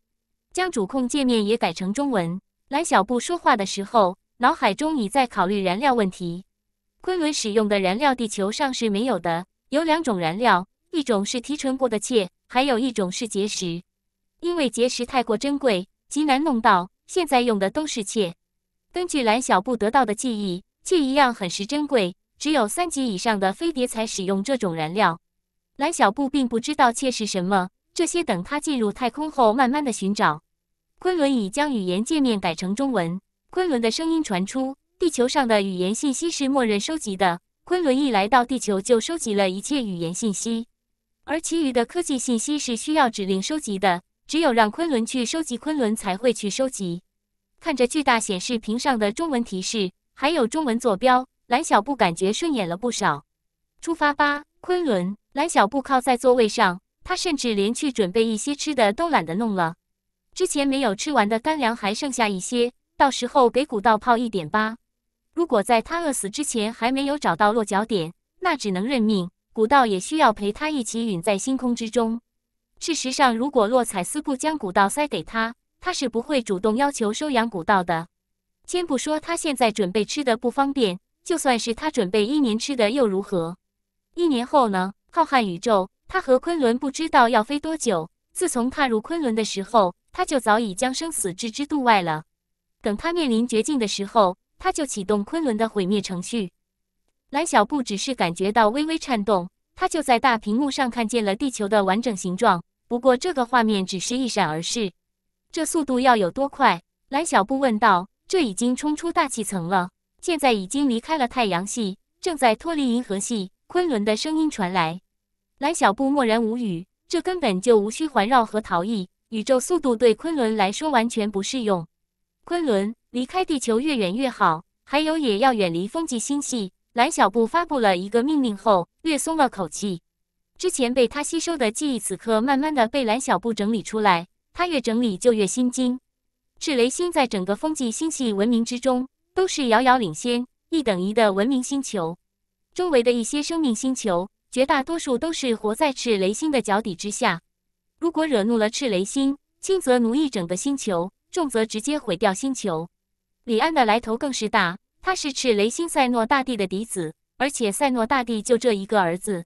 将主控界面也改成中文。蓝小布说话的时候，脑海中已在考虑燃料问题。昆仑使用的燃料，地球上是没有的。有两种燃料，一种是提纯过的切，还有一种是结石。因为结石太过珍贵，极难弄到，现在用的都是切。根据蓝小布得到的记忆，切一样很是珍贵，只有三级以上的飞碟才使用这种燃料。蓝小布并不知道切是什么，这些等他进入太空后，慢慢的寻找。昆仑已将语言界面改成中文。昆仑的声音传出：“地球上的语言信息是默认收集的。昆仑一来到地球，就收集了一切语言信息，而其余的科技信息是需要指令收集的。只有让昆仑去收集，昆仑才会去收集。”看着巨大显示屏上的中文提示，还有中文坐标，蓝小布感觉顺眼了不少。出发吧，昆仑！蓝小布靠在座位上，他甚至连去准备一些吃的都懒得弄了。之前没有吃完的干粮还剩下一些，到时候给古道泡一点吧。如果在他饿死之前还没有找到落脚点，那只能认命。古道也需要陪他一起陨在星空之中。事实上，如果洛彩斯不将古道塞给他，他是不会主动要求收养古道的。先不说他现在准备吃的不方便，就算是他准备一年吃的又如何？一年后呢？浩瀚宇宙，他和昆仑不知道要飞多久。自从踏入昆仑的时候。他就早已将生死置之度外了。等他面临绝境的时候，他就启动昆仑的毁灭程序。蓝小布只是感觉到微微颤动，他就在大屏幕上看见了地球的完整形状。不过这个画面只是一闪而逝。这速度要有多快？蓝小布问道。这已经冲出大气层了，现在已经离开了太阳系，正在脱离银河系。昆仑的声音传来，蓝小布默然无语。这根本就无需环绕和逃逸。宇宙速度对昆仑来说完全不适用，昆仑离开地球越远越好，还有也要远离风纪星系。蓝小布发布了一个命令后，略松了口气。之前被他吸收的记忆，此刻慢慢的被蓝小布整理出来，他越整理就越心惊。赤雷星在整个风纪星系文明之中，都是遥遥领先，一等一的文明星球。周围的一些生命星球，绝大多数都是活在赤雷星的脚底之下。如果惹怒了赤雷星，轻则奴役整个星球，重则直接毁掉星球。李安的来头更是大，他是赤雷星赛诺大帝的嫡子，而且赛诺大帝就这一个儿子。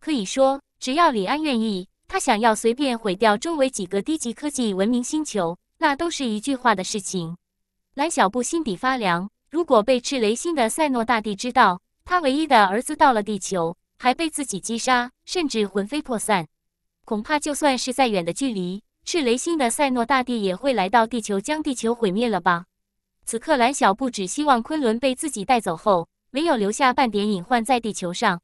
可以说，只要李安愿意，他想要随便毁掉周围几个低级科技文明星球，那都是一句话的事情。蓝小布心底发凉，如果被赤雷星的赛诺大帝知道，他唯一的儿子到了地球还被自己击杀，甚至魂飞魄散。恐怕就算是再远的距离，赤雷星的塞诺大帝也会来到地球，将地球毁灭了吧？此刻，蓝小布只希望昆仑被自己带走后，没有留下半点隐患在地球上。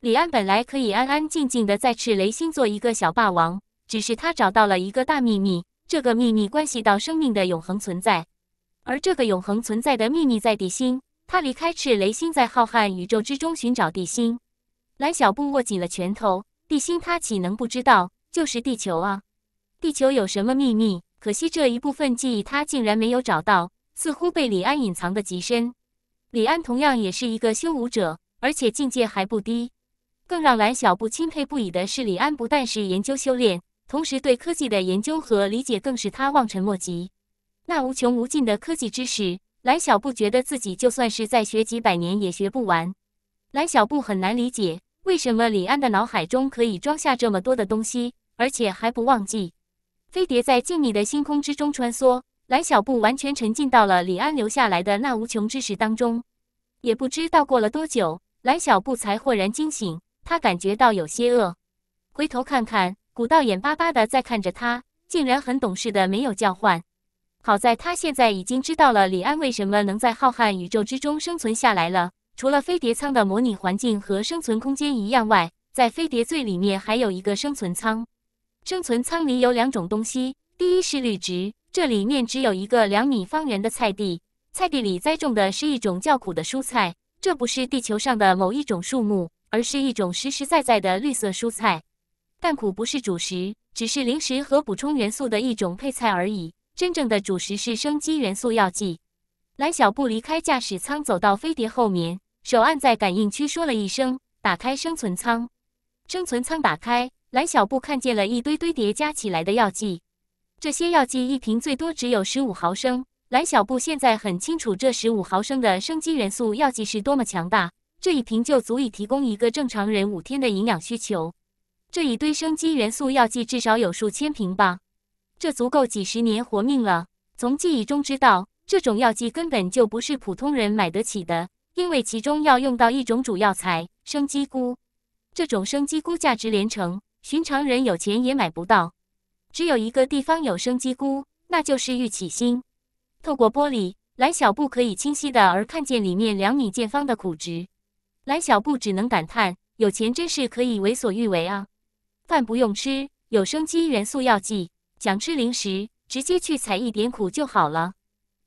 李安本来可以安安静静的在赤雷星做一个小霸王，只是他找到了一个大秘密，这个秘密关系到生命的永恒存在，而这个永恒存在的秘密在地心。他离开赤雷星，在浩瀚宇宙之中寻找地心。蓝小布握紧了拳头。地心，他岂能不知道？就是地球啊！地球有什么秘密？可惜这一部分记忆，他竟然没有找到，似乎被李安隐藏的极深。李安同样也是一个修武者，而且境界还不低。更让蓝小布钦佩不已的是，李安不但是研究修炼，同时对科技的研究和理解更是他望尘莫及。那无穷无尽的科技知识，蓝小布觉得自己就算是再学几百年也学不完。蓝小布很难理解。为什么李安的脑海中可以装下这么多的东西，而且还不忘记？飞碟在静谧的星空之中穿梭，蓝小布完全沉浸到了李安留下来的那无穷知识当中。也不知道过了多久，蓝小布才豁然惊醒，他感觉到有些饿。回头看看古道，眼巴巴的在看着他，竟然很懂事的没有叫唤。好在他现在已经知道了李安为什么能在浩瀚宇宙之中生存下来了。除了飞碟舱的模拟环境和生存空间一样外，在飞碟最里面还有一个生存舱。生存舱里有两种东西，第一是绿植，这里面只有一个两米方圆的菜地，菜地里栽种的是一种较苦的蔬菜，这不是地球上的某一种树木，而是一种实实在在的绿色蔬菜。但苦不是主食，只是零食和补充元素的一种配菜而已。真正的主食是生机元素药剂。蓝小布离开驾驶舱，走到飞碟后面。手按在感应区，说了一声：“打开生存舱。”生存舱打开，蓝小布看见了一堆堆叠加起来的药剂。这些药剂一瓶最多只有十五毫升。蓝小布现在很清楚，这十五毫升的生机元素药剂是多么强大，这一瓶就足以提供一个正常人五天的营养需求。这一堆生机元素药剂至少有数千瓶吧？这足够几十年活命了。从记忆中知道，这种药剂根本就不是普通人买得起的。因为其中要用到一种主药材——生鸡菇，这种生鸡菇价值连城，寻常人有钱也买不到。只有一个地方有生鸡菇，那就是玉启星。透过玻璃，蓝小布可以清晰的而看见里面两米见方的苦值。蓝小布只能感叹：有钱真是可以为所欲为啊！饭不用吃，有生机元素药剂；想吃零食，直接去采一点苦就好了。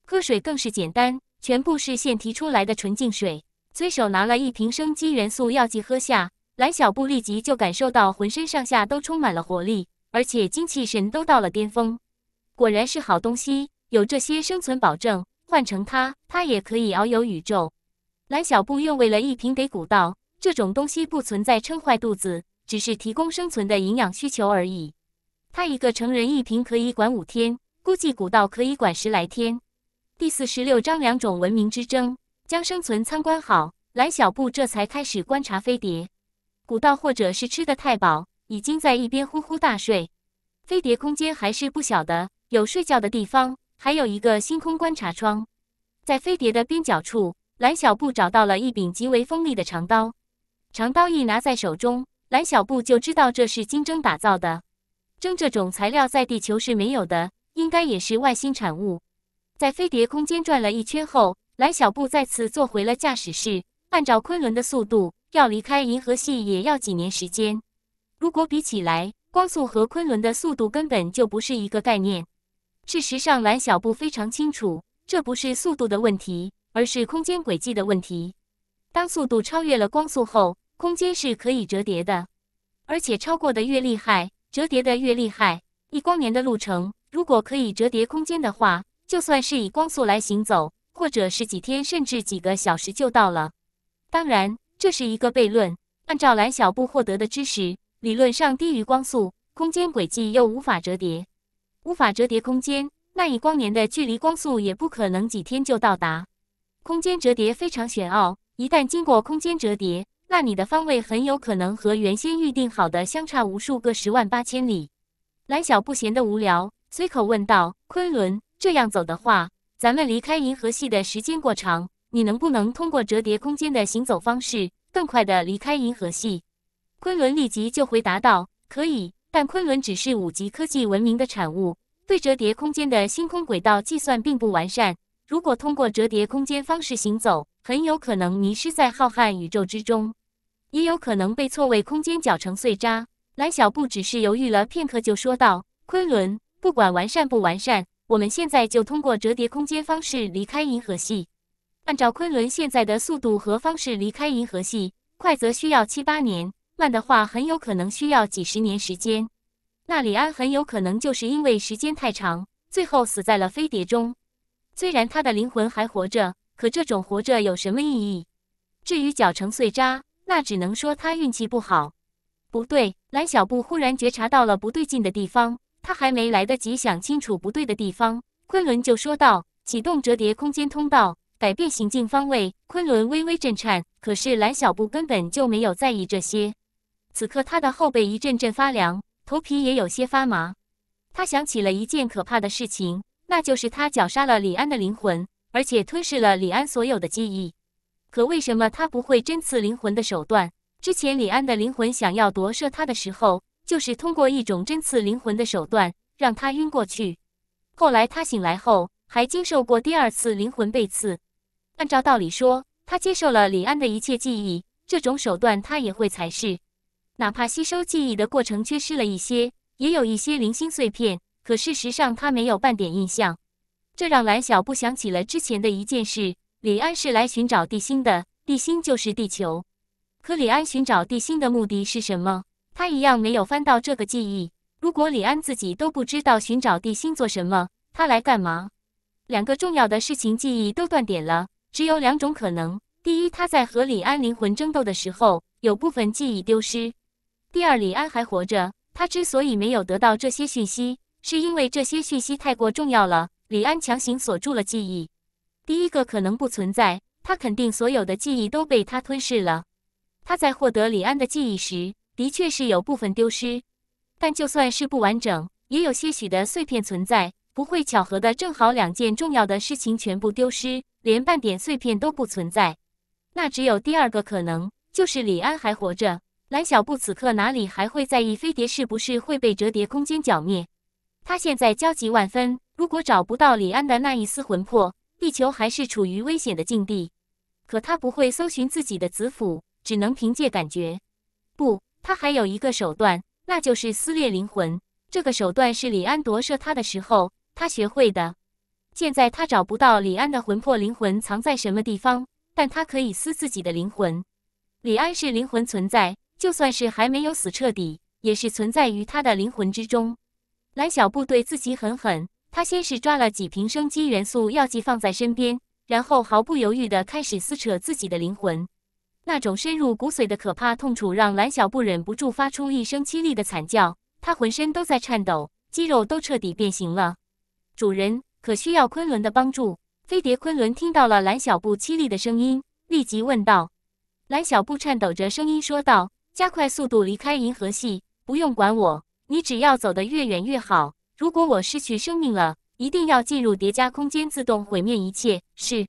喝水更是简单。全部是现提出来的纯净水，随手拿了一瓶生机元素药剂喝下，蓝小布立即就感受到浑身上下都充满了活力，而且精气神都到了巅峰。果然是好东西，有这些生存保证，换成他，他也可以遨游宇宙。蓝小布又为了一瓶给古道，这种东西不存在撑坏肚子，只是提供生存的营养需求而已。他一个成人一瓶可以管五天，估计古道可以管十来天。第四十六章两种文明之争。将生存参观好，蓝小布这才开始观察飞碟。古道或者是吃的太饱，已经在一边呼呼大睡。飞碟空间还是不小的，有睡觉的地方，还有一个星空观察窗。在飞碟的边角处，蓝小布找到了一柄极为锋利的长刀。长刀一拿在手中，蓝小布就知道这是金针打造的。针这种材料在地球是没有的，应该也是外星产物。在飞碟空间转了一圈后，蓝小布再次坐回了驾驶室。按照昆仑的速度，要离开银河系也要几年时间。如果比起来，光速和昆仑的速度根本就不是一个概念。事实上，蓝小布非常清楚，这不是速度的问题，而是空间轨迹的问题。当速度超越了光速后，空间是可以折叠的，而且超过的越厉害，折叠的越厉害。一光年的路程，如果可以折叠空间的话。就算是以光速来行走，或者是几天甚至几个小时就到了。当然，这是一个悖论。按照蓝小布获得的知识，理论上低于光速，空间轨迹又无法折叠，无法折叠空间，那一光年的距离，光速也不可能几天就到达。空间折叠非常玄奥，一旦经过空间折叠，那你的方位很有可能和原先预定好的相差无数个十万八千里。蓝小布闲得无聊，随口问道：“昆仑。”这样走的话，咱们离开银河系的时间过长。你能不能通过折叠空间的行走方式，更快的离开银河系？昆仑立即就回答道：“可以，但昆仑只是五级科技文明的产物，对折叠空间的星空轨道计算并不完善。如果通过折叠空间方式行走，很有可能迷失在浩瀚宇宙之中，也有可能被错位空间搅成碎渣。”蓝小布只是犹豫了片刻，就说道：“昆仑，不管完善不完善。”我们现在就通过折叠空间方式离开银河系。按照昆仑现在的速度和方式离开银河系，快则需要七八年，慢的话很有可能需要几十年时间。那李安很有可能就是因为时间太长，最后死在了飞碟中。虽然他的灵魂还活着，可这种活着有什么意义？至于搅成碎渣，那只能说他运气不好。不对，蓝小布忽然觉察到了不对劲的地方。他还没来得及想清楚不对的地方，昆仑就说道：“启动折叠空间通道，改变行进方位。”昆仑微微震颤，可是蓝小布根本就没有在意这些。此刻他的后背一阵阵发凉，头皮也有些发麻。他想起了一件可怕的事情，那就是他绞杀了李安的灵魂，而且吞噬了李安所有的记忆。可为什么他不会针刺灵魂的手段？之前李安的灵魂想要夺舍他的时候。就是通过一种针刺灵魂的手段让他晕过去。后来他醒来后还经受过第二次灵魂被刺。按照道理说，他接受了李安的一切记忆，这种手段他也会才是。哪怕吸收记忆的过程缺失了一些，也有一些零星碎片。可事实上他没有半点印象，这让蓝小不想起了之前的一件事：李安是来寻找地心的，地心就是地球。可李安寻找地心的目的是什么？他一样没有翻到这个记忆。如果李安自己都不知道寻找地心做什么，他来干嘛？两个重要的事情记忆都断点了，只有两种可能：第一，他在和李安灵魂争斗的时候，有部分记忆丢失；第二，李安还活着，他之所以没有得到这些讯息，是因为这些讯息太过重要了，李安强行锁住了记忆。第一个可能不存在，他肯定所有的记忆都被他吞噬了。他在获得李安的记忆时。的确是有部分丢失，但就算是不完整，也有些许的碎片存在。不会巧合的正好两件重要的事情全部丢失，连半点碎片都不存在。那只有第二个可能，就是李安还活着。蓝小布此刻哪里还会在意飞碟是不是会被折叠空间剿灭？他现在焦急万分，如果找不到李安的那一丝魂魄，地球还是处于危险的境地。可他不会搜寻自己的子府，只能凭借感觉。不。他还有一个手段，那就是撕裂灵魂。这个手段是李安夺舍他的时候，他学会的。现在他找不到李安的魂魄，灵魂藏在什么地方，但他可以撕自己的灵魂。李安是灵魂存在，就算是还没有死彻底，也是存在于他的灵魂之中。蓝小布对自己狠狠，他先是抓了几瓶生机元素药剂放在身边，然后毫不犹豫地开始撕扯自己的灵魂。那种深入骨髓的可怕痛楚，让蓝小布忍不住发出一声凄厉的惨叫。他浑身都在颤抖，肌肉都彻底变形了。主人，可需要昆仑的帮助？飞碟昆仑听到了蓝小布凄厉的声音，立即问道。蓝小布颤抖着声音说道：“加快速度离开银河系，不用管我，你只要走得越远越好。如果我失去生命了，一定要进入叠加空间，自动毁灭一切。”是。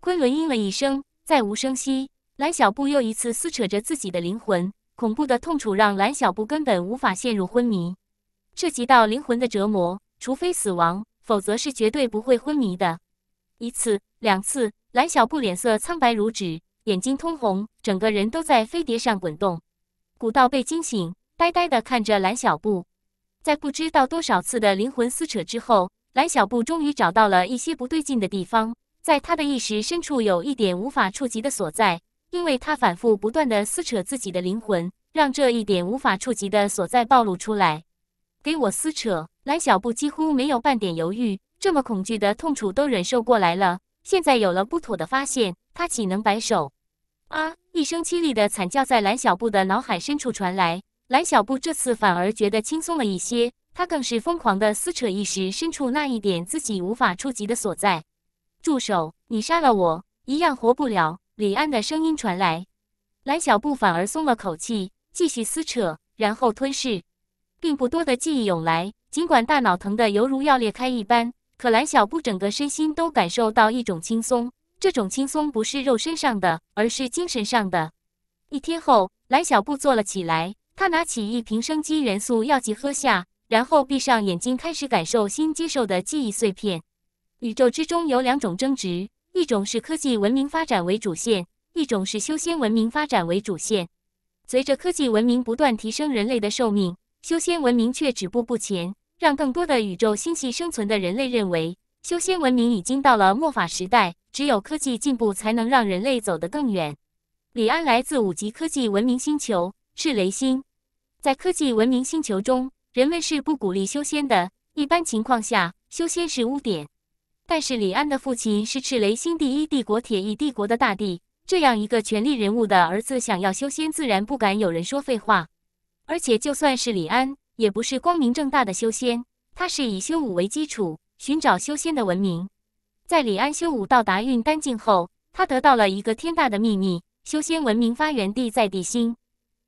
昆仑应了一声，再无声息。蓝小布又一次撕扯着自己的灵魂，恐怖的痛楚让蓝小布根本无法陷入昏迷。涉及到灵魂的折磨，除非死亡，否则是绝对不会昏迷的。一次、两次，蓝小布脸色苍白如纸，眼睛通红，整个人都在飞碟上滚动。古道被惊醒，呆呆地看着蓝小布。在不知道多少次的灵魂撕扯之后，蓝小布终于找到了一些不对劲的地方，在他的意识深处有一点无法触及的所在。因为他反复不断的撕扯自己的灵魂，让这一点无法触及的所在暴露出来。给我撕扯！蓝小布几乎没有半点犹豫，这么恐惧的痛楚都忍受过来了，现在有了不妥的发现，他岂能摆手？啊！一声凄厉的惨叫在蓝小布的脑海深处传来。蓝小布这次反而觉得轻松了一些，他更是疯狂的撕扯意识深处那一点自己无法触及的所在。住手！你杀了我，一样活不了。李安的声音传来，蓝小布反而松了口气，继续撕扯，然后吞噬，并不多的记忆涌来。尽管大脑疼得犹如要裂开一般，可蓝小布整个身心都感受到一种轻松。这种轻松不是肉身上的，而是精神上的。一天后，蓝小布坐了起来，他拿起一瓶生机元素药剂喝下，然后闭上眼睛，开始感受新接受的记忆碎片。宇宙之中有两种争执。一种是科技文明发展为主线，一种是修仙文明发展为主线。随着科技文明不断提升人类的寿命，修仙文明却止步不前，让更多的宇宙星系生存的人类认为，修仙文明已经到了末法时代，只有科技进步才能让人类走得更远。李安来自五级科技文明星球，是雷星。在科技文明星球中，人们是不鼓励修仙的，一般情况下，修仙是污点。但是李安的父亲是赤雷星第一帝国铁翼帝国的大帝，这样一个权力人物的儿子想要修仙，自然不敢有人说废话。而且就算是李安，也不是光明正大的修仙，他是以修武为基础，寻找修仙的文明。在李安修武到达运丹境后，他得到了一个天大的秘密：修仙文明发源地在地心。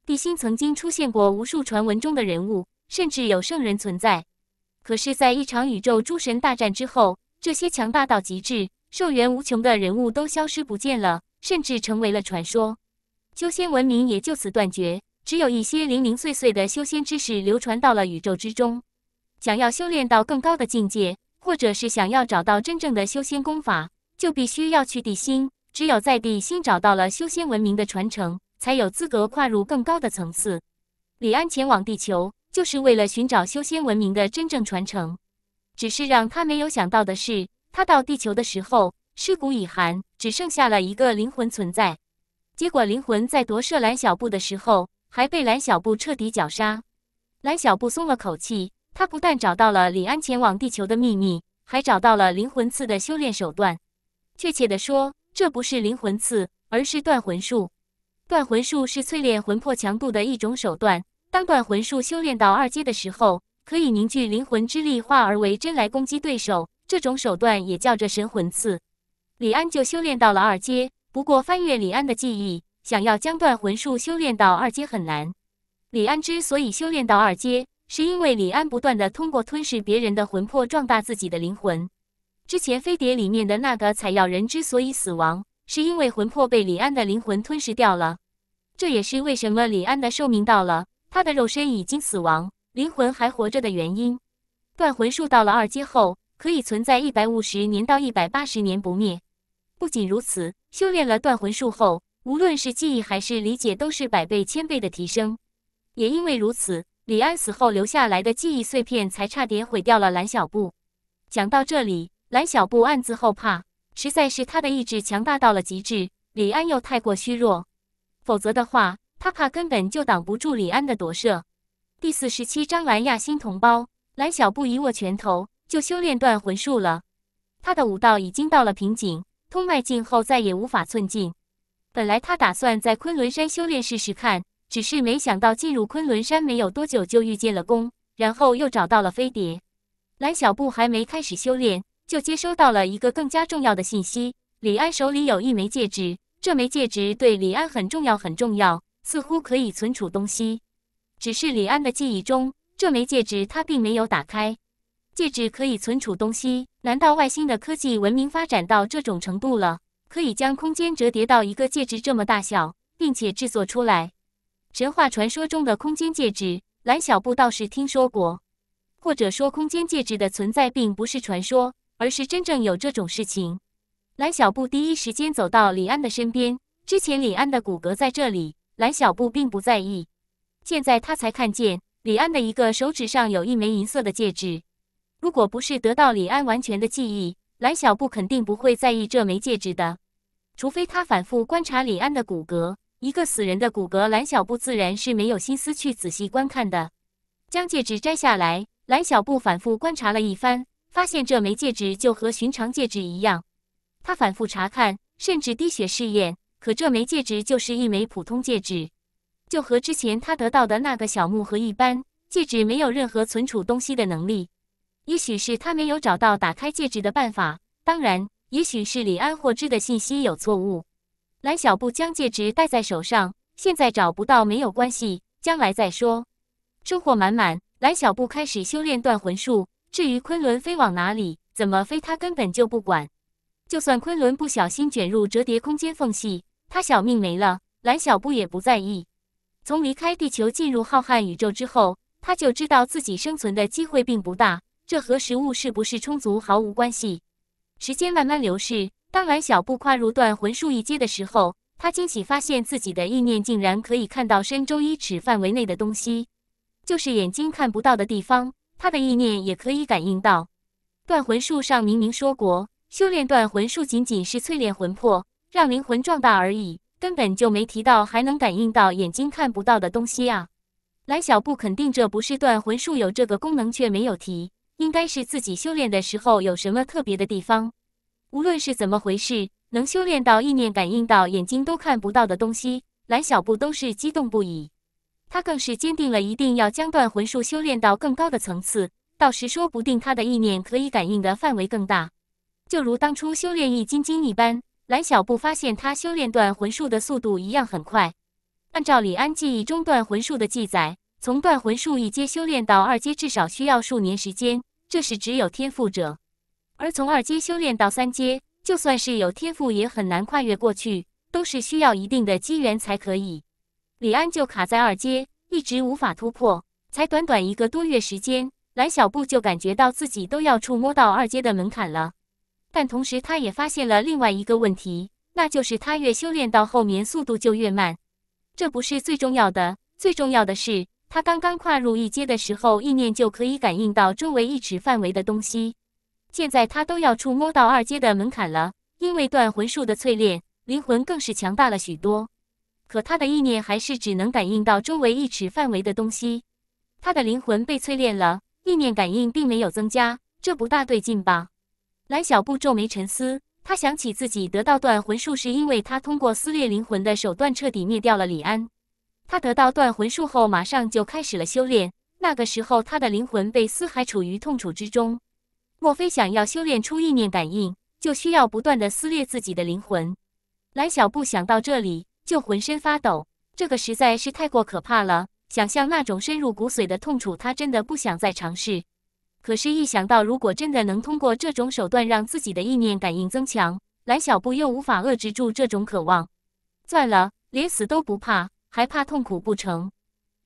地心曾经出现过无数传闻中的人物，甚至有圣人存在。可是，在一场宇宙诸神大战之后，这些强大到极致、寿元无穷的人物都消失不见了，甚至成为了传说。修仙文明也就此断绝，只有一些零零碎碎的修仙知识流传到了宇宙之中。想要修炼到更高的境界，或者是想要找到真正的修仙功法，就必须要去地心。只有在地心找到了修仙文明的传承，才有资格跨入更高的层次。李安前往地球，就是为了寻找修仙文明的真正传承。只是让他没有想到的是，他到地球的时候尸骨已寒，只剩下了一个灵魂存在。结果灵魂在夺舍蓝小布的时候，还被蓝小布彻底绞杀。蓝小布松了口气，他不但找到了李安前往地球的秘密，还找到了灵魂刺的修炼手段。确切地说，这不是灵魂刺，而是断魂术。断魂术是淬炼魂魄强度的一种手段。当断魂术修炼到二阶的时候。可以凝聚灵魂之力，化而为针来攻击对手。这种手段也叫着神魂刺。李安就修炼到了二阶。不过翻阅李安的记忆，想要将断魂术修炼到二阶很难。李安之所以修炼到二阶，是因为李安不断的通过吞噬别人的魂魄壮大自己的灵魂。之前飞碟里面的那个采药人之所以死亡，是因为魂魄被李安的灵魂吞噬掉了。这也是为什么李安的寿命到了，他的肉身已经死亡。灵魂还活着的原因，断魂术到了二阶后，可以存在一百五十年到一百八十年不灭。不仅如此，修炼了断魂术后，无论是记忆还是理解，都是百倍千倍的提升。也因为如此，李安死后留下来的记忆碎片才差点毁掉了蓝小布。讲到这里，蓝小布暗自后怕，实在是他的意志强大到了极致，李安又太过虚弱，否则的话，他怕根本就挡不住李安的夺舍。第四十七章，蓝亚星同胞，蓝小布一握拳头就修炼断魂术了。他的武道已经到了瓶颈，通脉境后再也无法寸进。本来他打算在昆仑山修炼试试看，只是没想到进入昆仑山没有多久就遇见了宫，然后又找到了飞碟。蓝小布还没开始修炼，就接收到了一个更加重要的信息：李安手里有一枚戒指，这枚戒指对李安很重要，很重要，似乎可以存储东西。只是李安的记忆中，这枚戒指他并没有打开。戒指可以存储东西，难道外星的科技文明发展到这种程度了，可以将空间折叠到一个戒指这么大小，并且制作出来？神话传说中的空间戒指，蓝小布倒是听说过。或者说，空间戒指的存在并不是传说，而是真正有这种事情。蓝小布第一时间走到李安的身边，之前李安的骨骼在这里，蓝小布并不在意。现在他才看见李安的一个手指上有一枚银色的戒指。如果不是得到李安完全的记忆，蓝小布肯定不会在意这枚戒指的。除非他反复观察李安的骨骼，一个死人的骨骼，蓝小布自然是没有心思去仔细观看的。将戒指摘下来，蓝小布反复观察了一番，发现这枚戒指就和寻常戒指一样。他反复查看，甚至滴血试验，可这枚戒指就是一枚普通戒指。就和之前他得到的那个小木盒一般，戒指没有任何存储东西的能力。也许是他没有找到打开戒指的办法，当然，也许是李安获知的信息有错误。蓝小布将戒指戴在手上，现在找不到没有关系，将来再说。收获满满，蓝小布开始修炼断魂术。至于昆仑飞往哪里，怎么飞，他根本就不管。就算昆仑不小心卷入折叠空间缝隙，他小命没了，蓝小布也不在意。从离开地球进入浩瀚宇宙之后，他就知道自己生存的机会并不大，这和食物是不是充足毫无关系。时间慢慢流逝，当小布跨入断魂术一阶的时候，他惊喜发现自己的意念竟然可以看到身周一尺范围内的东西，就是眼睛看不到的地方，他的意念也可以感应到。断魂术上明明说过，修炼断魂术仅仅是淬炼魂魄，让灵魂壮大而已。根本就没提到还能感应到眼睛看不到的东西啊！蓝小布肯定这不是断魂术有这个功能却没有提，应该是自己修炼的时候有什么特别的地方。无论是怎么回事，能修炼到意念感应到眼睛都看不到的东西，蓝小布都是激动不已。他更是坚定了一定要将断魂术修炼到更高的层次，到时说不定他的意念可以感应的范围更大，就如当初修炼《易筋经》一般。蓝小布发现，他修炼断魂术的速度一样很快。按照李安记忆中断魂术的记载，从断魂术一阶修炼到二阶，至少需要数年时间。这是只有天赋者。而从二阶修炼到三阶，就算是有天赋，也很难跨越过去，都是需要一定的机缘才可以。李安就卡在二阶，一直无法突破。才短短一个多月时间，蓝小布就感觉到自己都要触摸到二阶的门槛了。但同时，他也发现了另外一个问题，那就是他越修炼到后面，速度就越慢。这不是最重要的，最重要的是，他刚刚跨入一阶的时候，意念就可以感应到周围一尺范围的东西。现在他都要触摸到二阶的门槛了，因为断魂术的淬炼，灵魂更是强大了许多。可他的意念还是只能感应到周围一尺范围的东西。他的灵魂被淬炼了，意念感应并没有增加，这不大对劲吧？蓝小布皱眉沉思，他想起自己得到断魂术，是因为他通过撕裂灵魂的手段彻底灭掉了李安。他得到断魂术后，马上就开始了修炼。那个时候，他的灵魂被撕，还处于痛楚之中。莫非想要修炼出意念感应，就需要不断的撕裂自己的灵魂？蓝小布想到这里，就浑身发抖。这个实在是太过可怕了，想象那种深入骨髓的痛楚，他真的不想再尝试。可是，一想到如果真的能通过这种手段让自己的意念感应增强，蓝小布又无法遏制住这种渴望。算了，连死都不怕，还怕痛苦不成？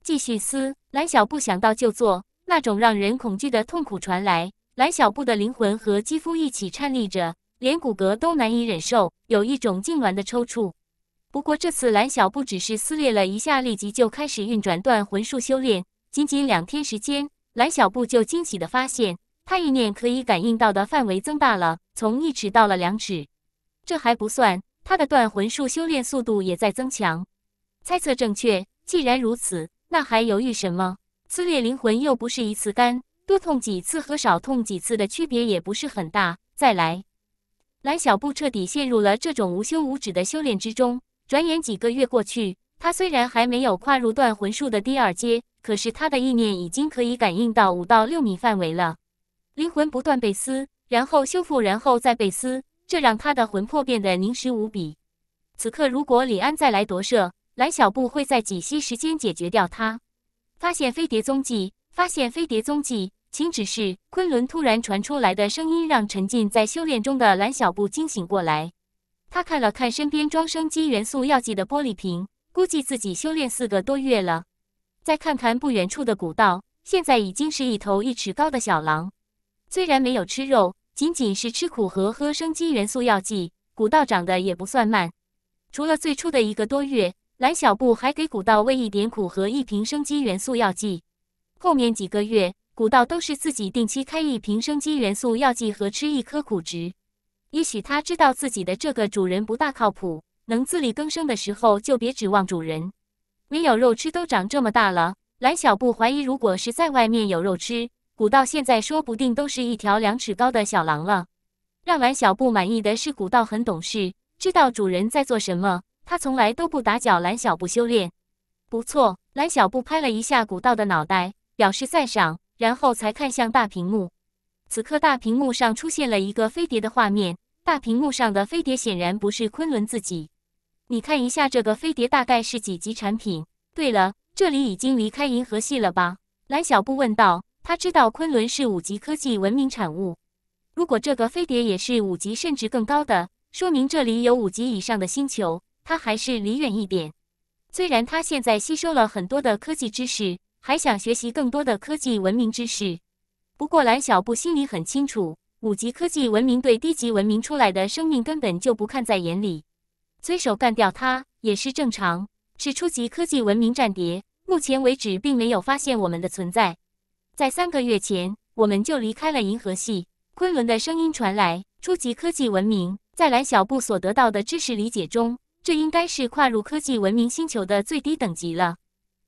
继续撕！蓝小布想到就做，那种让人恐惧的痛苦传来，蓝小布的灵魂和肌肤一起颤栗着，连骨骼都难以忍受，有一种痉挛的抽搐。不过这次蓝小布只是撕裂了一下，立即就开始运转断魂术修炼。仅仅两天时间。蓝小布就惊喜地发现，他意念可以感应到的范围增大了，从一尺到了两尺。这还不算，他的断魂术修炼速度也在增强。猜测正确，既然如此，那还犹豫什么？撕裂灵魂又不是一次干，多痛几次和少痛几次的区别也不是很大。再来，蓝小布彻底陷入了这种无休无止的修炼之中。转眼几个月过去，他虽然还没有跨入断魂术的第二阶。可是他的意念已经可以感应到五到六米范围了，灵魂不断被撕，然后修复，然后再被撕，这让他的魂魄变得凝实无比。此刻，如果李安再来夺舍，蓝小布会在几息时间解决掉他。发现飞碟踪迹，发现飞碟踪迹，请指示！昆仑突然传出来的声音让沉浸在修炼中的蓝小布惊醒过来。他看了看身边装生机元素药剂的玻璃瓶，估计自己修炼四个多月了。再看看不远处的古道，现在已经是一头一尺高的小狼。虽然没有吃肉，仅仅是吃苦和喝生机元素药剂，古道长得也不算慢。除了最初的一个多月，蓝小布还给古道喂一点苦和一瓶生机元素药剂。后面几个月，古道都是自己定期开一瓶生机元素药剂和吃一颗苦植。也许他知道自己的这个主人不大靠谱，能自力更生的时候就别指望主人。没有肉吃都长这么大了，蓝小布怀疑，如果是在外面有肉吃，古道现在说不定都是一条两尺高的小狼了。让蓝小布满意的是，古道很懂事，知道主人在做什么，他从来都不打搅蓝小布修炼。不错，蓝小布拍了一下古道的脑袋，表示赞赏，然后才看向大屏幕。此刻，大屏幕上出现了一个飞碟的画面。大屏幕上的飞碟显然不是昆仑自己。你看一下这个飞碟大概是几级产品？对了，这里已经离开银河系了吧？蓝小布问道。他知道昆仑是五级科技文明产物，如果这个飞碟也是五级甚至更高的，说明这里有五级以上的星球，他还是离远一点。虽然他现在吸收了很多的科技知识，还想学习更多的科技文明知识，不过蓝小布心里很清楚，五级科技文明对低级文明出来的生命根本就不看在眼里。随手干掉他也是正常。是初级科技文明战谍，目前为止并没有发现我们的存在。在三个月前，我们就离开了银河系。昆仑的声音传来：“初级科技文明，在蓝小布所得到的知识理解中，这应该是跨入科技文明星球的最低等级了。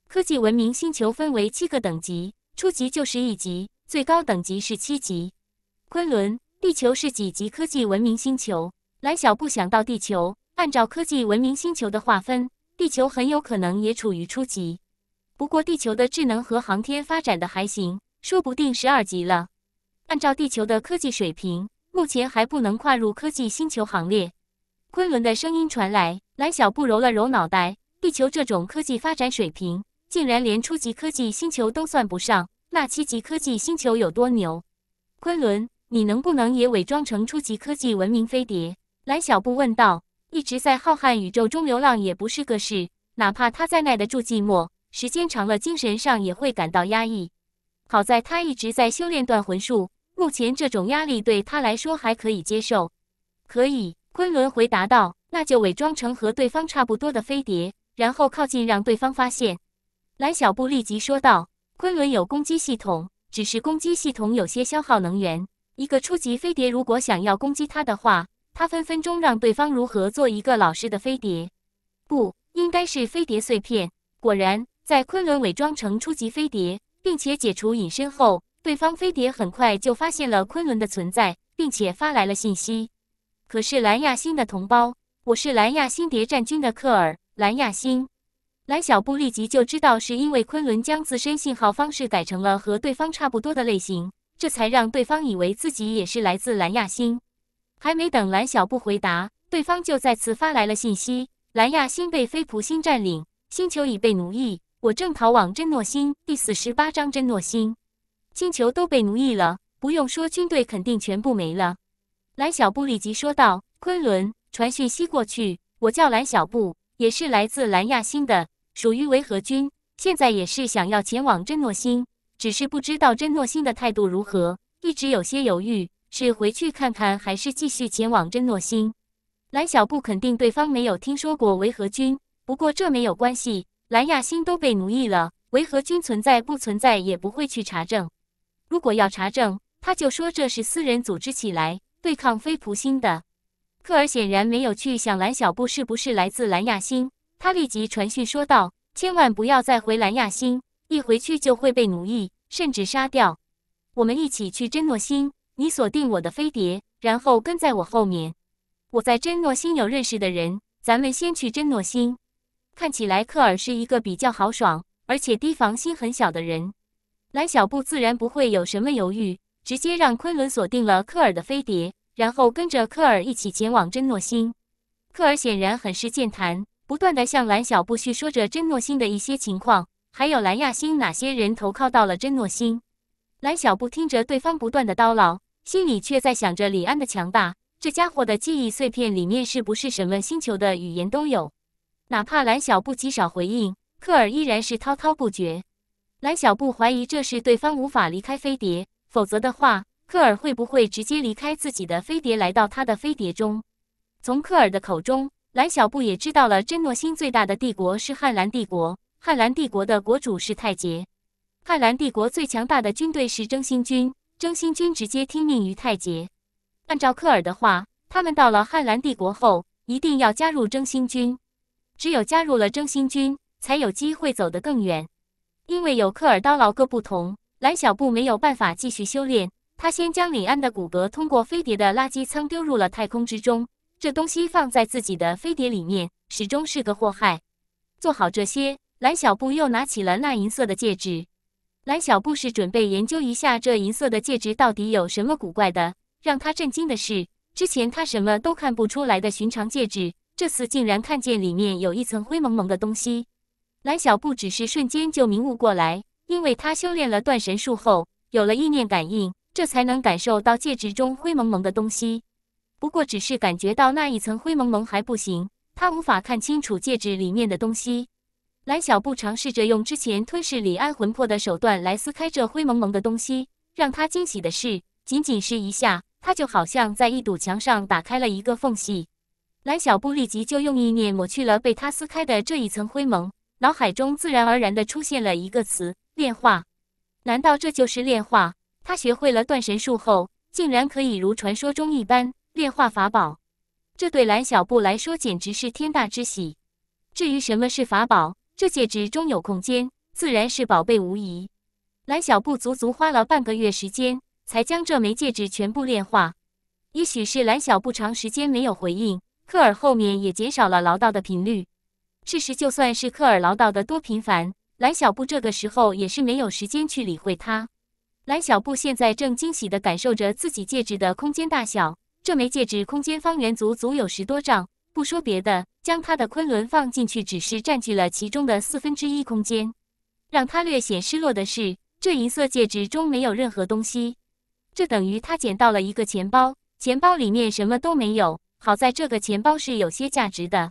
科技文明星球分为七个等级，初级就是一级，最高等级是七级。昆仑，地球是几级科技文明星球？”蓝小布想到地球。按照科技文明星球的划分，地球很有可能也处于初级。不过，地球的智能和航天发展的还行，说不定十二级了。按照地球的科技水平，目前还不能跨入科技星球行列。昆仑的声音传来，蓝小布揉了揉脑袋，地球这种科技发展水平，竟然连初级科技星球都算不上。那七级科技星球有多牛？昆仑，你能不能也伪装成初级科技文明飞碟？蓝小布问道。一直在浩瀚宇宙中流浪也不是个事，哪怕他再耐得住寂寞，时间长了精神上也会感到压抑。好在他一直在修炼断魂术，目前这种压力对他来说还可以接受。可以，昆仑回答道：“那就伪装成和对方差不多的飞碟，然后靠近，让对方发现。”蓝小布立即说道：“昆仑有攻击系统，只是攻击系统有些消耗能源。一个初级飞碟如果想要攻击他的话。”他分分钟让对方如何做一个老实的飞碟，不应该是飞碟碎片。果然，在昆仑伪装成初级飞碟，并且解除隐身后，对方飞碟很快就发现了昆仑的存在，并且发来了信息。可是蓝亚星的同胞，我是蓝亚星谍战军的克尔。蓝亚星，蓝小布立即就知道是因为昆仑将自身信号方式改成了和对方差不多的类型，这才让对方以为自己也是来自蓝亚星。还没等蓝小布回答，对方就再次发来了信息：蓝亚星被飞普星占领，星球已被奴役，我正逃往真诺星。第四十八章：真诺星，星球都被奴役了，不用说，军队肯定全部没了。蓝小布立即说道：“昆仑，传讯息过去，我叫蓝小布，也是来自蓝亚星的，属于维和军，现在也是想要前往真诺星，只是不知道真诺星的态度如何，一直有些犹豫。”是回去看看，还是继续前往真诺星？蓝小布肯定对方没有听说过维和军，不过这没有关系。蓝亚星都被奴役了，维和军存在不存在也不会去查证。如果要查证，他就说这是私人组织起来对抗飞蒲星的。科尔显然没有去想蓝小布是不是来自蓝亚星，他立即传讯说道：“千万不要再回蓝亚星，一回去就会被奴役，甚至杀掉。我们一起去真诺星。”你锁定我的飞碟，然后跟在我后面。我在真诺星有认识的人，咱们先去真诺星。看起来科尔是一个比较豪爽，而且提防心很小的人。蓝小布自然不会有什么犹豫，直接让昆仑锁定了科尔的飞碟，然后跟着科尔一起前往真诺星。科尔显然很是健谈，不断的向蓝小布叙说着真诺星的一些情况，还有蓝亚星哪些人投靠到了真诺星。蓝小布听着对方不断的叨唠，心里却在想着李安的强大。这家伙的记忆碎片里面是不是什么星球的语言都有？哪怕蓝小布极少回应，科尔依然是滔滔不绝。蓝小布怀疑这是对方无法离开飞碟，否则的话，科尔会不会直接离开自己的飞碟，来到他的飞碟中？从科尔的口中，蓝小布也知道了真诺星最大的帝国是汉兰帝国，汉兰帝国的国主是泰杰。汉兰帝国最强大的军队是征星军，征星军直接听命于太杰。按照科尔的话，他们到了汉兰帝国后，一定要加入征星军。只有加入了征星军，才有机会走得更远。因为有科尔刀老各不同蓝小布没有办法继续修炼。他先将李安的骨骼通过飞碟的垃圾舱丢入了太空之中。这东西放在自己的飞碟里面，始终是个祸害。做好这些，蓝小布又拿起了那银色的戒指。蓝小布是准备研究一下这银色的戒指到底有什么古怪的。让他震惊的是，之前他什么都看不出来的寻常戒指，这次竟然看见里面有一层灰蒙蒙的东西。蓝小布只是瞬间就明悟过来，因为他修炼了断神术后有了意念感应，这才能感受到戒指中灰蒙蒙的东西。不过，只是感觉到那一层灰蒙蒙还不行，他无法看清楚戒指里面的东西。蓝小布尝试着用之前吞噬李安魂魄的手段来撕开这灰蒙蒙的东西。让他惊喜的是，仅仅是一下，他就好像在一堵墙上打开了一个缝隙。蓝小布立即就用意念抹去了被他撕开的这一层灰蒙，脑海中自然而然的出现了一个词：炼化。难道这就是炼化？他学会了断神术后，竟然可以如传说中一般炼化法宝？这对蓝小布来说简直是天大之喜。至于什么是法宝？这戒指中有空间，自然是宝贝无疑。蓝小布足足花了半个月时间，才将这枚戒指全部炼化。也许是蓝小布长时间没有回应，科尔后面也减少了唠叨的频率。事实就算是科尔唠叨的多频繁，蓝小布这个时候也是没有时间去理会他。蓝小布现在正惊喜地感受着自己戒指的空间大小，这枚戒指空间方圆足足有十多丈，不说别的。将他的昆仑放进去，只是占据了其中的四分之一空间。让他略显失落的是，这银色戒指中没有任何东西，这等于他捡到了一个钱包，钱包里面什么都没有。好在这个钱包是有些价值的，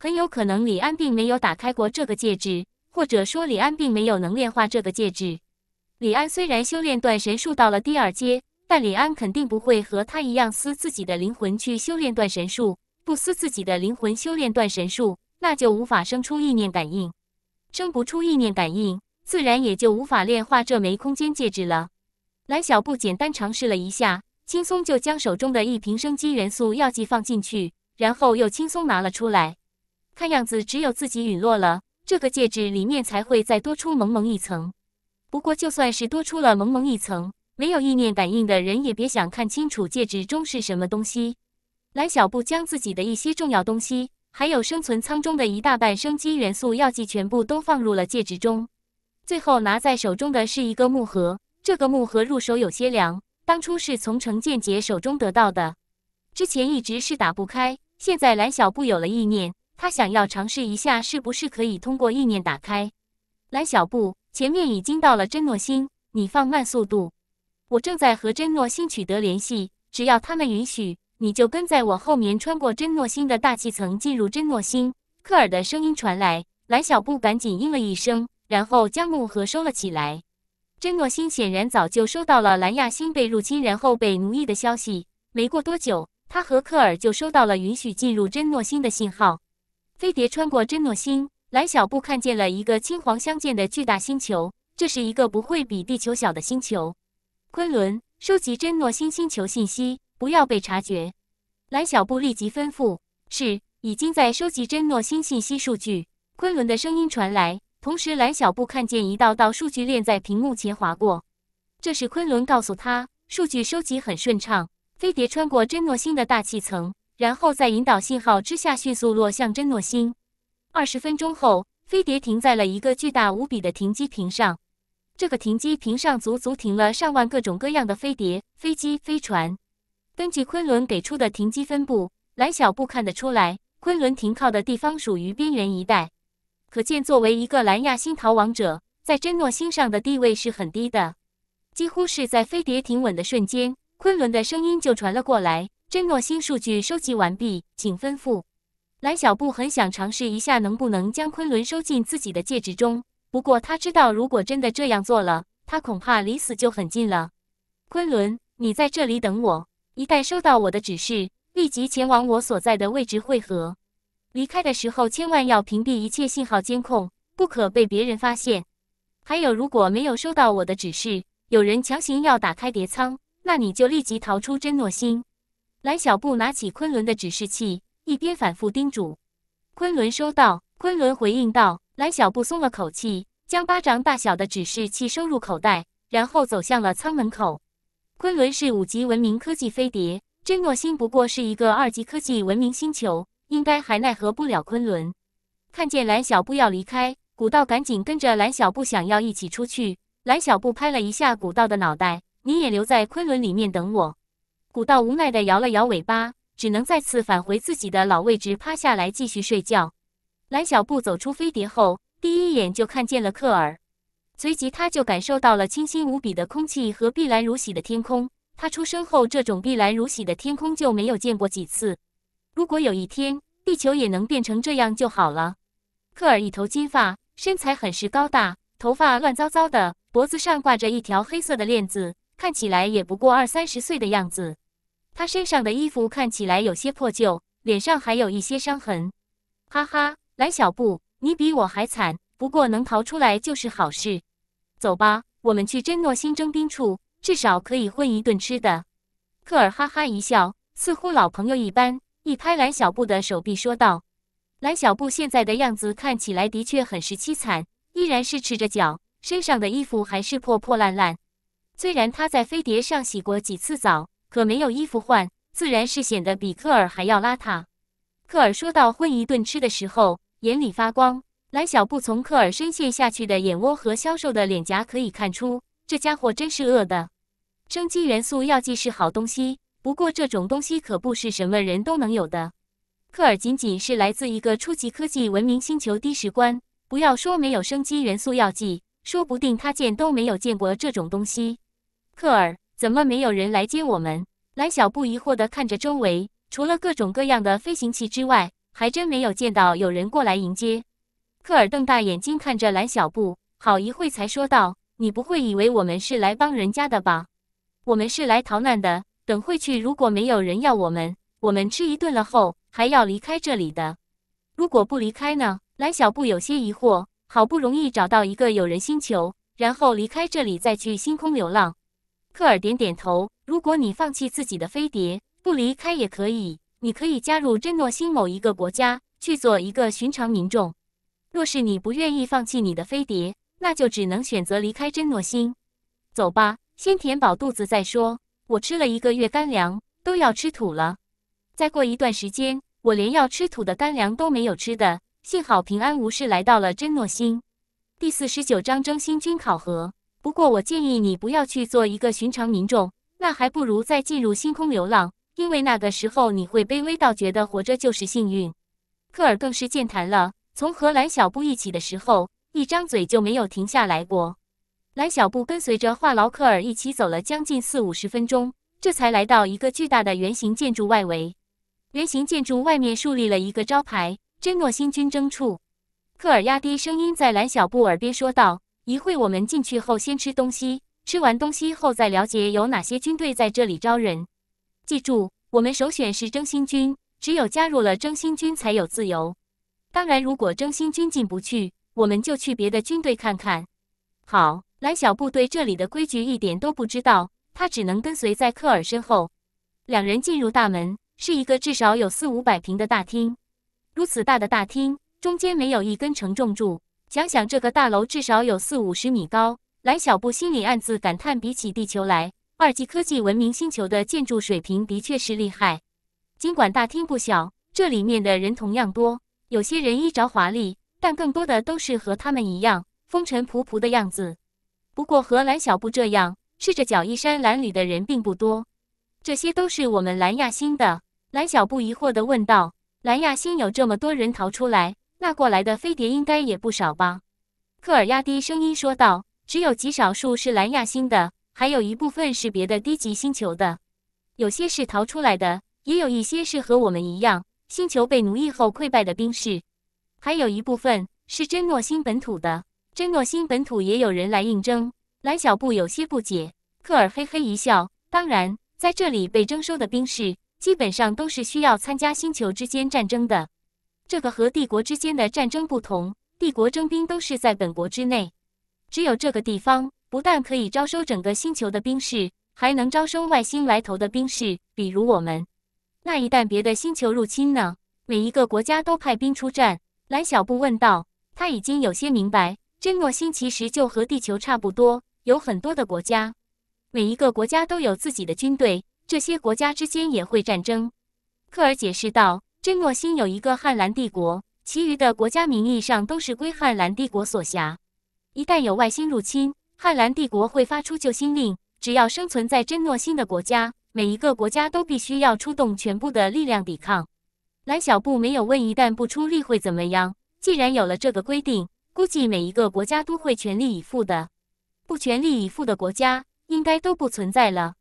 很有可能李安并没有打开过这个戒指，或者说李安并没有能炼化这个戒指。李安虽然修炼断神术到了第二阶，但李安肯定不会和他一样撕自己的灵魂去修炼断神术。不思自己的灵魂修炼断神术，那就无法生出意念感应，生不出意念感应，自然也就无法炼化这枚空间戒指了。蓝小布简单尝试了一下，轻松就将手中的一瓶生机元素药剂放进去，然后又轻松拿了出来。看样子，只有自己陨落了，这个戒指里面才会再多出蒙蒙一层。不过，就算是多出了蒙蒙一层，没有意念感应的人也别想看清楚戒指中是什么东西。蓝小布将自己的一些重要东西，还有生存舱中的一大半生机元素药剂，全部都放入了戒指中。最后拿在手中的是一个木盒，这个木盒入手有些凉。当初是从程建杰手中得到的，之前一直是打不开。现在蓝小布有了意念，他想要尝试一下，是不是可以通过意念打开。蓝小布，前面已经到了真诺星，你放慢速度。我正在和真诺星取得联系，只要他们允许。你就跟在我后面，穿过真诺星的大气层，进入真诺星。克尔的声音传来，蓝小布赶紧应了一声，然后将木盒收了起来。真诺星显然早就收到了蓝亚星被入侵然后被奴役的消息。没过多久，他和克尔就收到了允许进入真诺星的信号。飞碟穿过真诺星，蓝小布看见了一个青黄相间的巨大星球，这是一个不会比地球小的星球。昆仑，收集真诺星星球信息。不要被察觉，蓝小布立即吩咐：“是，已经在收集真诺星信息数据。”昆仑的声音传来，同时蓝小布看见一道道数据链在屏幕前划过。这时，昆仑告诉他：“数据收集很顺畅。”飞碟穿过真诺星的大气层，然后在引导信号之下迅速落向真诺星。二十分钟后，飞碟停在了一个巨大无比的停机坪上。这个停机坪上足足停了上万各种各样的飞碟、飞机、飞船。根据昆仑给出的停机分布，蓝小布看得出来，昆仑停靠的地方属于边缘一带。可见，作为一个蓝亚星逃亡者，在真诺星上的地位是很低的。几乎是在飞碟停稳的瞬间，昆仑的声音就传了过来：“真诺星数据收集完毕，请吩咐。”蓝小布很想尝试一下，能不能将昆仑收进自己的戒指中。不过他知道，如果真的这样做了，他恐怕离死就很近了。昆仑，你在这里等我。一旦收到我的指示，立即前往我所在的位置汇合。离开的时候千万要屏蔽一切信号监控，不可被别人发现。还有，如果没有收到我的指示，有人强行要打开叠仓，那你就立即逃出真诺星。蓝小布拿起昆仑的指示器，一边反复叮嘱。昆仑收到，昆仑回应道。蓝小布松了口气，将巴掌大小的指示器收入口袋，然后走向了舱门口。昆仑是五级文明科技飞碟，真诺星不过是一个二级科技文明星球，应该还奈何不了昆仑。看见蓝小布要离开，古道赶紧跟着蓝小布，想要一起出去。蓝小布拍了一下古道的脑袋：“你也留在昆仑里面等我。”古道无奈的摇了摇尾巴，只能再次返回自己的老位置，趴下来继续睡觉。蓝小布走出飞碟后，第一眼就看见了克尔。随即他就感受到了清新无比的空气和碧蓝如洗的天空。他出生后，这种碧蓝如洗的天空就没有见过几次。如果有一天地球也能变成这样就好了。科尔一头金发，身材很是高大，头发乱糟糟的，脖子上挂着一条黑色的链子，看起来也不过二三十岁的样子。他身上的衣服看起来有些破旧，脸上还有一些伤痕。哈哈，蓝小布，你比我还惨。不过能逃出来就是好事。走吧，我们去真诺新征兵处，至少可以混一顿吃的。克尔哈哈一笑，似乎老朋友一般，一拍蓝小布的手臂，说道：“蓝小布现在的样子看起来的确很是凄惨，依然是赤着脚，身上的衣服还是破破烂烂。虽然他在飞碟上洗过几次澡，可没有衣服换，自然是显得比克尔还要邋遢。”克尔说到混一顿吃的时候，眼里发光。蓝小布从科尔深陷下去的眼窝和消瘦的脸颊可以看出，这家伙真是饿的。生机元素药剂是好东西，不过这种东西可不是什么人都能有的。科尔仅仅是来自一个初级科技文明星球第十关，不要说没有生机元素药剂，说不定他见都没有见过这种东西。科尔，怎么没有人来接我们？蓝小布疑惑地看着周围，除了各种各样的飞行器之外，还真没有见到有人过来迎接。科尔瞪大眼睛看着蓝小布，好一会才说道：“你不会以为我们是来帮人家的吧？我们是来逃难的。等会去，如果没有人要我们，我们吃一顿了后还要离开这里的。如果不离开呢？”蓝小布有些疑惑。好不容易找到一个有人星球，然后离开这里再去星空流浪。科尔点点头：“如果你放弃自己的飞碟，不离开也可以。你可以加入真诺星某一个国家，去做一个寻常民众。”若是你不愿意放弃你的飞碟，那就只能选择离开真诺星。走吧，先填饱肚子再说。我吃了一个月干粮，都要吃土了。再过一段时间，我连要吃土的干粮都没有吃的。幸好平安无事来到了真诺星。第四十九章征星军考核。不过我建议你不要去做一个寻常民众，那还不如再进入星空流浪，因为那个时候你会卑微到觉得活着就是幸运。科尔更是健谈了。从和蓝小布一起的时候，一张嘴就没有停下来过。蓝小布跟随着话痨克尔一起走了将近四五十分钟，这才来到一个巨大的圆形建筑外围。圆形建筑外面树立了一个招牌：“真诺新军征处。”克尔压低声音在蓝小布耳边说道：“一会我们进去后先吃东西，吃完东西后再了解有哪些军队在这里招人。记住，我们首选是征新军，只有加入了征新军才有自由。”当然，如果征新军进不去，我们就去别的军队看看。好，蓝小布对这里的规矩一点都不知道，他只能跟随在科尔身后。两人进入大门，是一个至少有四五百平的大厅。如此大的大厅，中间没有一根承重柱。想想这个大楼至少有四五十米高，蓝小布心里暗自感叹：比起地球来，二级科技文明星球的建筑水平的确是厉害。尽管大厅不小，这里面的人同样多。有些人衣着华丽，但更多的都是和他们一样风尘仆仆的样子。不过和蓝小布这样赤着脚衣衫褴褛的人并不多。这些都是我们蓝亚星的。蓝小布疑惑的问道：“蓝亚星有这么多人逃出来，那过来的飞碟应该也不少吧？”科尔压低声音说道：“只有极少数是蓝亚星的，还有一部分是别的低级星球的，有些是逃出来的，也有一些是和我们一样。”星球被奴役后溃败的兵士，还有一部分是真诺星本土的。真诺星本土也有人来应征。蓝小布有些不解。科尔嘿嘿一笑：“当然，在这里被征收的兵士，基本上都是需要参加星球之间战争的。这个和帝国之间的战争不同，帝国征兵都是在本国之内。只有这个地方，不但可以招收整个星球的兵士，还能招收外星来投的兵士，比如我们。”那一旦别的星球入侵呢？每一个国家都派兵出战。蓝小布问道。他已经有些明白，真诺星其实就和地球差不多，有很多的国家，每一个国家都有自己的军队，这些国家之间也会战争。科尔解释道，真诺星有一个汉兰帝国，其余的国家名义上都是归汉兰帝国所辖。一旦有外星入侵，汉兰帝国会发出救星令，只要生存在真诺星的国家。每一个国家都必须要出动全部的力量抵抗。蓝小布没有问，一旦不出力会怎么样？既然有了这个规定，估计每一个国家都会全力以赴的。不全力以赴的国家应该都不存在了。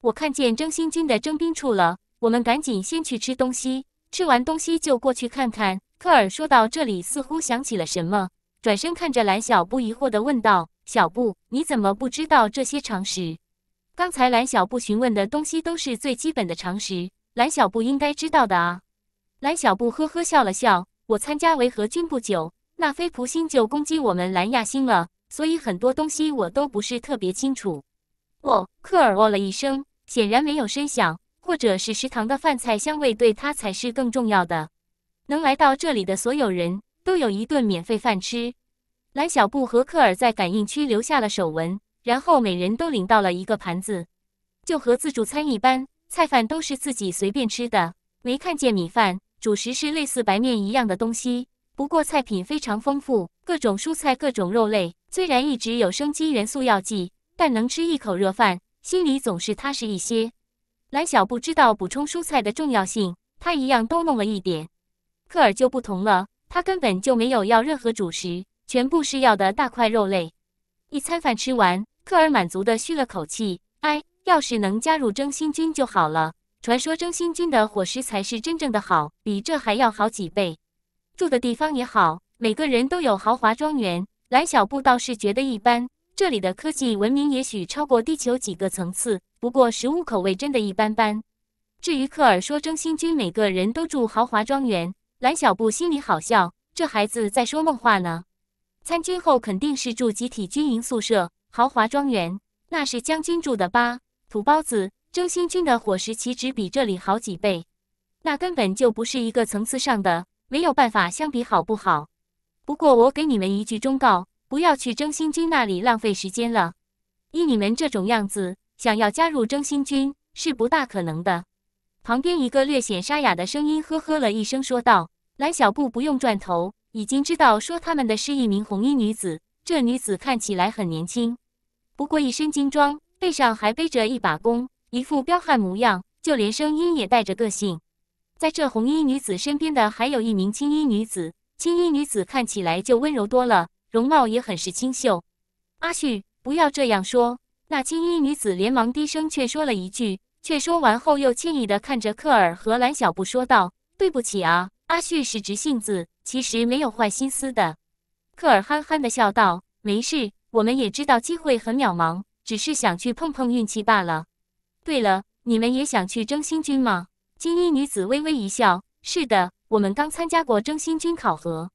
我看见征心军的征兵处了，我们赶紧先去吃东西。吃完东西就过去看看。科尔说到这里，似乎想起了什么，转身看着蓝小布，疑惑地问道：“小布，你怎么不知道这些常识？”刚才蓝小布询问的东西都是最基本的常识，蓝小布应该知道的啊。蓝小布呵呵笑了笑：“我参加维和军不久，那飞蒲星就攻击我们蓝亚星了，所以很多东西我都不是特别清楚。”哦，克尔哦了一声，显然没有声响，或者是食堂的饭菜香味对他才是更重要的。能来到这里的所有人都有一顿免费饭吃。蓝小布和克尔在感应区留下了手纹。然后每人都领到了一个盘子，就和自助餐一般，菜饭都是自己随便吃的。没看见米饭，主食是类似白面一样的东西，不过菜品非常丰富，各种蔬菜，各种肉类。虽然一直有生机元素药剂，但能吃一口热饭，心里总是踏实一些。蓝小不知道补充蔬菜的重要性，他一样都弄了一点。克尔就不同了，他根本就没有要任何主食，全部是要的大块肉类。一餐饭吃完。科尔满足地吁了口气，哎，要是能加入征心军就好了。传说征心军的伙食才是真正的好，比这还要好几倍。住的地方也好，每个人都有豪华庄园。蓝小布倒是觉得一般，这里的科技文明也许超过地球几个层次，不过食物口味真的一般般。至于科尔说征心军每个人都住豪华庄园，蓝小布心里好笑，这孩子在说梦话呢。参军后肯定是住集体军营宿舍。豪华庄园，那是将军住的吧？土包子，征心军的伙食岂止比这里好几倍？那根本就不是一个层次上的，没有办法相比，好不好？不过我给你们一句忠告，不要去征心军那里浪费时间了。依你们这种样子，想要加入征心军是不大可能的。旁边一个略显沙哑的声音呵呵了一声，说道：“蓝小布不用转头，已经知道说他们的是一名红衣女子。”这女子看起来很年轻，不过一身金装，背上还背着一把弓，一副彪悍模样，就连声音也带着个性。在这红衣女子身边的还有一名青衣女子，青衣女子看起来就温柔多了，容貌也很是清秀。阿旭，不要这样说。那青衣女子连忙低声却说了一句，却说完后又歉意地看着克尔和蓝小布说道：“对不起啊，阿旭是直性子，其实没有坏心思的。”克尔憨憨地笑道：“没事，我们也知道机会很渺茫，只是想去碰碰运气罢了。”对了，你们也想去征新军吗？”青衣女子微微一笑：“是的，我们刚参加过征新军考核，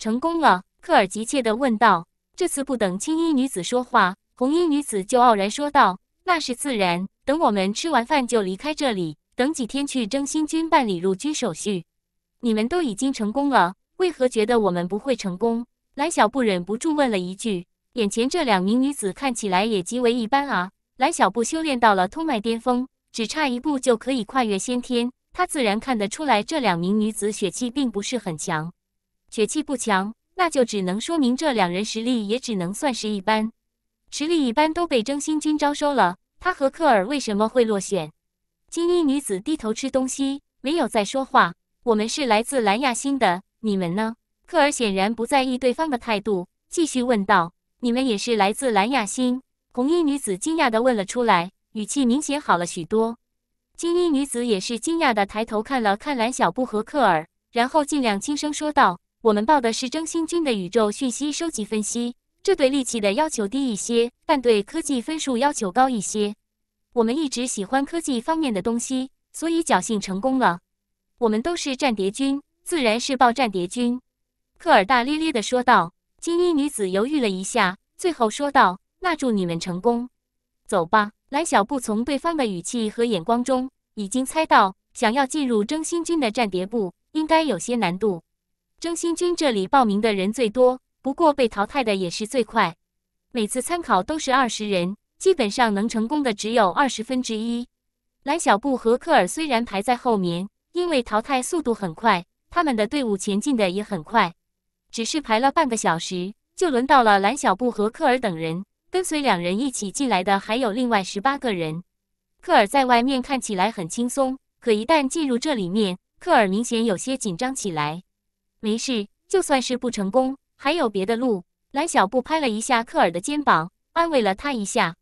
成功了。”克尔急切地问道：“这次不等青衣女子说话，红衣女子就傲然说道：‘那是自然，等我们吃完饭就离开这里，等几天去征新军办理入军手续。你们都已经成功了，为何觉得我们不会成功？’”蓝小布忍不住问了一句：“眼前这两名女子看起来也极为一般啊！”蓝小布修炼到了通脉巅峰，只差一步就可以跨越先天，他自然看得出来这两名女子血气并不是很强。血气不强，那就只能说明这两人实力也只能算是一般。实力一般都被征星军招收了，他和克尔为什么会落选？金衣女子低头吃东西，没有再说话。我们是来自蓝亚星的，你们呢？克尔显然不在意对方的态度，继续问道：“你们也是来自蓝亚星？”红衣女子惊讶地问了出来，语气明显好了许多。金衣女子也是惊讶地抬头看了看蓝小布和克尔，然后尽量轻声说道：“我们报的是征星军的宇宙讯息收集分析，这对力气的要求低一些，但对科技分数要求高一些。我们一直喜欢科技方面的东西，所以侥幸成功了。我们都是战谍军，自然是报战谍军。”科尔大咧咧地说道：“金衣女子犹豫了一下，最后说道：‘那祝你们成功。’走吧。”蓝小布从对方的语气和眼光中已经猜到，想要进入征心军的战谍部应该有些难度。征心军这里报名的人最多，不过被淘汰的也是最快。每次参考都是二十人，基本上能成功的只有二十分之一。蓝小布和科尔虽然排在后面，因为淘汰速度很快，他们的队伍前进的也很快。只是排了半个小时，就轮到了蓝小布和克尔等人。跟随两人一起进来的还有另外十八个人。克尔在外面看起来很轻松，可一旦进入这里面，克尔明显有些紧张起来。没事，就算是不成功，还有别的路。蓝小布拍了一下克尔的肩膀，安慰了他一下。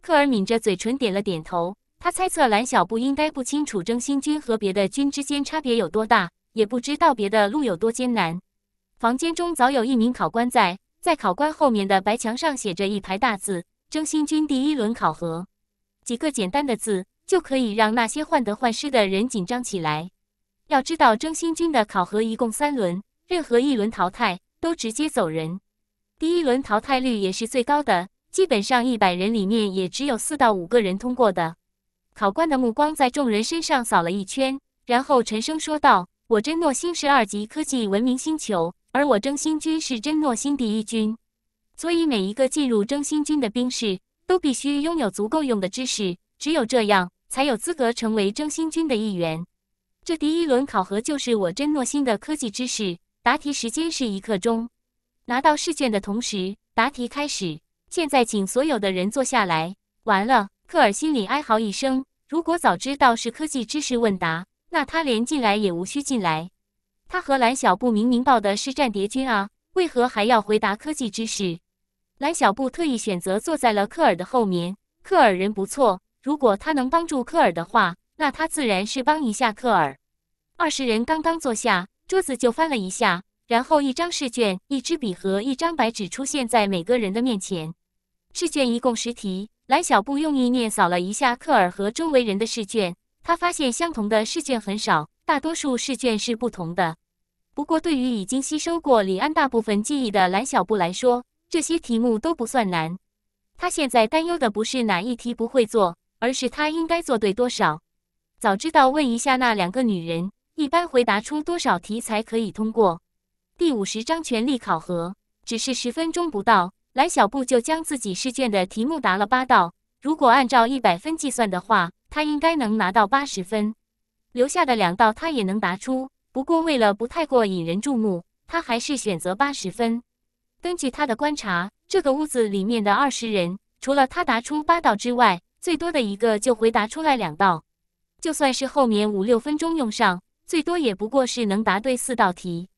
克尔抿着嘴唇点了点头。他猜测蓝小布应该不清楚征心军和别的军之间差别有多大，也不知道别的路有多艰难。房间中早有一名考官在，在考官后面的白墙上写着一排大字：“征新军第一轮考核”，几个简单的字就可以让那些患得患失的人紧张起来。要知道，征新军的考核一共三轮，任何一轮淘汰都直接走人，第一轮淘汰率也是最高的，基本上一百人里面也只有四到五个人通过的。考官的目光在众人身上扫了一圈，然后沉声说道：“我真诺星是二级科技文明星球。”而我征新军是真诺星第一军，所以每一个进入征新军的兵士都必须拥有足够用的知识，只有这样才有资格成为征新军的一员。这第一轮考核就是我真诺星的科技知识，答题时间是一刻钟。拿到试卷的同时，答题开始。现在请所有的人坐下来。完了，科尔心里哀嚎一声：如果早知道是科技知识问答，那他连进来也无需进来。他和蓝小布明明抱的是战谍军啊，为何还要回答科技知识？蓝小布特意选择坐在了科尔的后面。科尔人不错，如果他能帮助科尔的话，那他自然是帮一下科尔。二十人刚刚坐下，桌子就翻了一下，然后一张试卷、一支笔和一张白纸出现在每个人的面前。试卷一共十题。蓝小布用意念扫了一下科尔和周围人的试卷，他发现相同的试卷很少。大多数试卷是不同的，不过对于已经吸收过李安大部分记忆的蓝小布来说，这些题目都不算难。他现在担忧的不是哪一题不会做，而是他应该做对多少。早知道问一下那两个女人，一般回答出多少题才可以通过第五十章权力考核。只是十分钟不到，蓝小布就将自己试卷的题目答了八道。如果按照一百分计算的话，他应该能拿到八十分。留下的两道他也能答出，不过为了不太过引人注目，他还是选择八十分。根据他的观察，这个屋子里面的二十人，除了他答出八道之外，最多的一个就回答出来两道。就算是后面五六分钟用上，最多也不过是能答对四道题。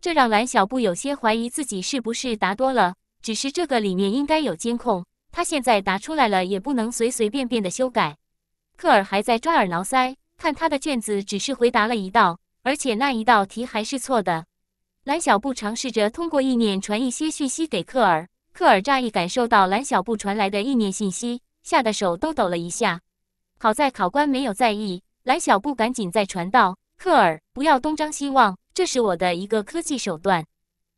这让蓝小布有些怀疑自己是不是答多了。只是这个里面应该有监控，他现在答出来了也不能随随便便的修改。克尔还在抓耳挠腮。看他的卷子，只是回答了一道，而且那一道题还是错的。蓝小布尝试着通过意念传一些讯息给克尔，克尔乍一感受到蓝小布传来的意念信息，吓得手都抖了一下。好在考官没有在意，蓝小布赶紧再传道：“克尔，不要东张西望，这是我的一个科技手段，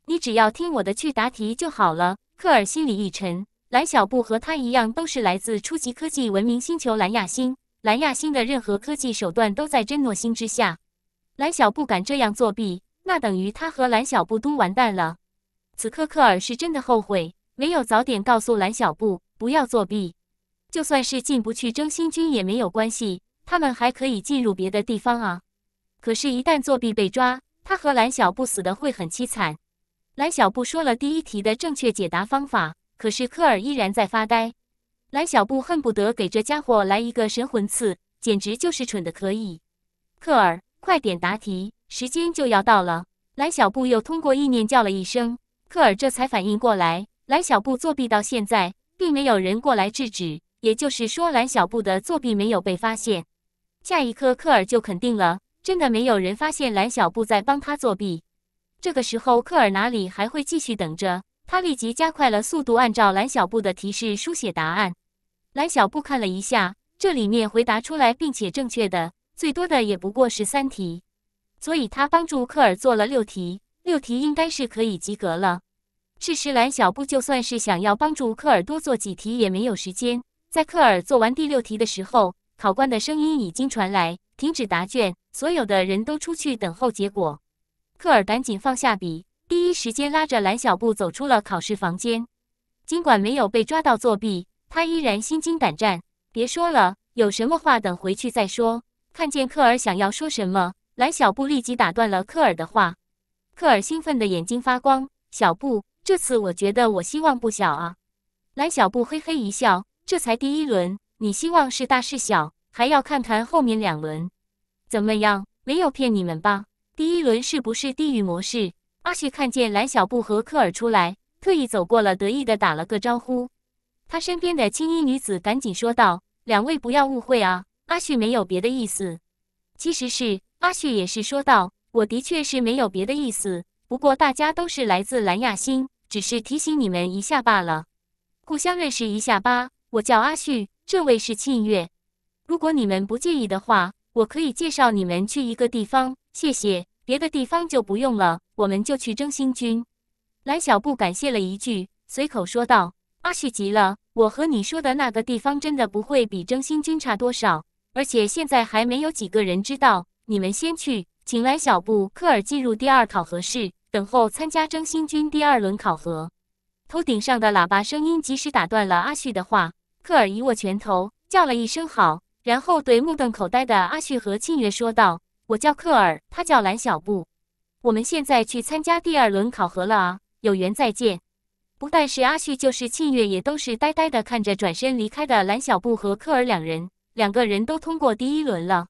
你只要听我的去答题就好了。”克尔心里一沉，蓝小布和他一样，都是来自初级科技文明星球蓝亚星。蓝亚星的任何科技手段都在真诺星之下，蓝小布敢这样作弊，那等于他和蓝小布都完蛋了。此刻科尔是真的后悔，没有早点告诉蓝小布不要作弊。就算是进不去征星军也没有关系，他们还可以进入别的地方啊。可是，一旦作弊被抓，他和蓝小布死的会很凄惨。蓝小布说了第一题的正确解答方法，可是科尔依然在发呆。兰小布恨不得给这家伙来一个神魂刺，简直就是蠢的可以。克尔，快点答题，时间就要到了。兰小布又通过意念叫了一声，克尔这才反应过来，兰小布作弊到现在，并没有人过来制止，也就是说，兰小布的作弊没有被发现。下一刻，克尔就肯定了，真的没有人发现兰小布在帮他作弊。这个时候，克尔哪里还会继续等着？他立即加快了速度，按照兰小布的提示书写答案。蓝小布看了一下，这里面回答出来并且正确的最多的也不过是三题，所以他帮助科尔做了六题，六题应该是可以及格了。事实蓝小布就算是想要帮助科尔多做几题也没有时间。在科尔做完第六题的时候，考官的声音已经传来：“停止答卷，所有的人都出去等候结果。”科尔赶紧放下笔，第一时间拉着蓝小布走出了考试房间。尽管没有被抓到作弊。他依然心惊胆战。别说了，有什么话等回去再说。看见科尔想要说什么，蓝小布立即打断了科尔的话。科尔兴奋的眼睛发光。小布，这次我觉得我希望不小啊。蓝小布嘿嘿一笑：“这才第一轮，你希望是大是小，还要看看后面两轮怎么样。没有骗你们吧？第一轮是不是地狱模式？”阿旭看见蓝小布和科尔出来，特意走过了，得意的打了个招呼。他身边的青衣女子赶紧说道：“两位不要误会啊，阿旭没有别的意思。其实是阿旭也是说道，我的确是没有别的意思。不过大家都是来自蓝亚星，只是提醒你们一下罢了。互相认识一下吧，我叫阿旭，这位是沁月。如果你们不介意的话，我可以介绍你们去一个地方。谢谢，别的地方就不用了，我们就去征新军。”蓝小布感谢了一句，随口说道。阿旭急了，我和你说的那个地方真的不会比征新军差多少，而且现在还没有几个人知道。你们先去，请来小布、科尔进入第二考核室，等候参加征新军第二轮考核。头顶上的喇叭声音及时打断了阿旭的话。科尔一握拳头，叫了一声“好”，然后对目瞪口呆的阿旭和庆月说道：“我叫科尔，他叫蓝小布，我们现在去参加第二轮考核了啊，有缘再见。”但是阿旭就是沁月也都是呆呆的看着转身离开的蓝小布和科尔两人，两个人都通过第一轮了，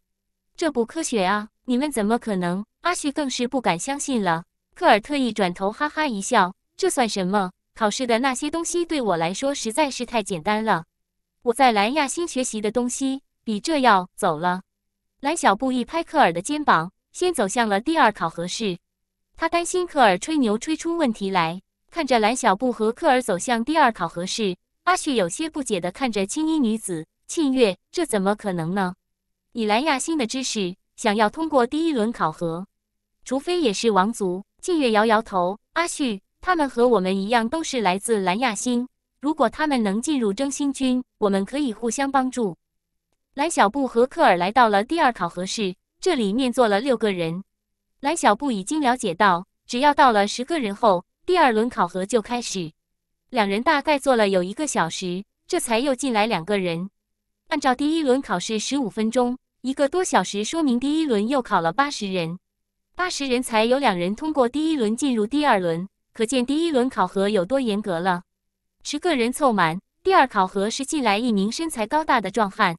这不科学啊！你们怎么可能？阿旭更是不敢相信了。科尔特意转头哈哈一笑：“这算什么？考试的那些东西对我来说实在是太简单了。我在蓝亚新学习的东西比这要……走了。”蓝小布一拍科尔的肩膀，先走向了第二考核室。他担心科尔吹牛吹出问题来。看着蓝小布和克尔走向第二考核室，阿旭有些不解地看着青衣女子沁月：“这怎么可能呢？以蓝亚星的知识，想要通过第一轮考核，除非也是王族。”晋月摇摇头：“阿旭，他们和我们一样，都是来自蓝亚星。如果他们能进入征星军，我们可以互相帮助。”蓝小布和克尔来到了第二考核室，这里面坐了六个人。蓝小布已经了解到，只要到了十个人后。第二轮考核就开始，两人大概做了有一个小时，这才又进来两个人。按照第一轮考试十五分钟，一个多小时，说明第一轮又考了八十人，八十人才有两人通过第一轮进入第二轮，可见第一轮考核有多严格了。十个人凑满，第二考核是进来一名身材高大的壮汉，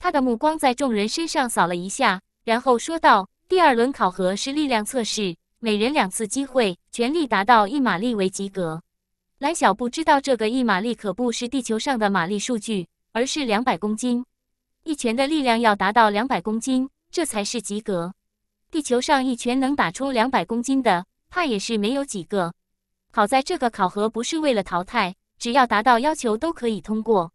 他的目光在众人身上扫了一下，然后说道：“第二轮考核是力量测试。”每人两次机会，全力达到一马力为及格。蓝小布知道，这个一马力可不是地球上的马力数据，而是两百公斤。一拳的力量要达到两百公斤，这才是及格。地球上一拳能打出两百公斤的，怕也是没有几个。好在这个考核不是为了淘汰，只要达到要求都可以通过。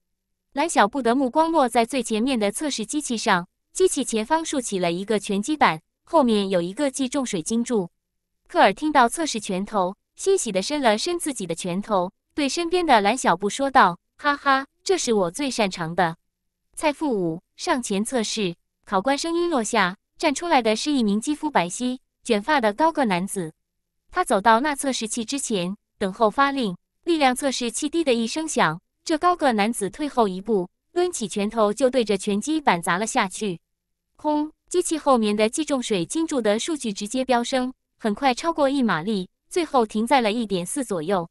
蓝小布的目光落在最前面的测试机器上，机器前方竖起了一个拳击板，后面有一个计重水晶柱。科尔听到测试拳头，欣喜地伸了伸自己的拳头，对身边的蓝小布说道：“哈哈，这是我最擅长的。”蔡富武上前测试，考官声音落下，站出来的是一名肌肤白皙、卷发的高个男子。他走到那测试器之前，等候发令。力量测试器“滴”的一声响，这高个男子退后一步，抡起拳头就对着拳击板砸了下去。轰！机器后面的计重水精注的数据直接飙升。很快超过一马力，最后停在了一点四左右。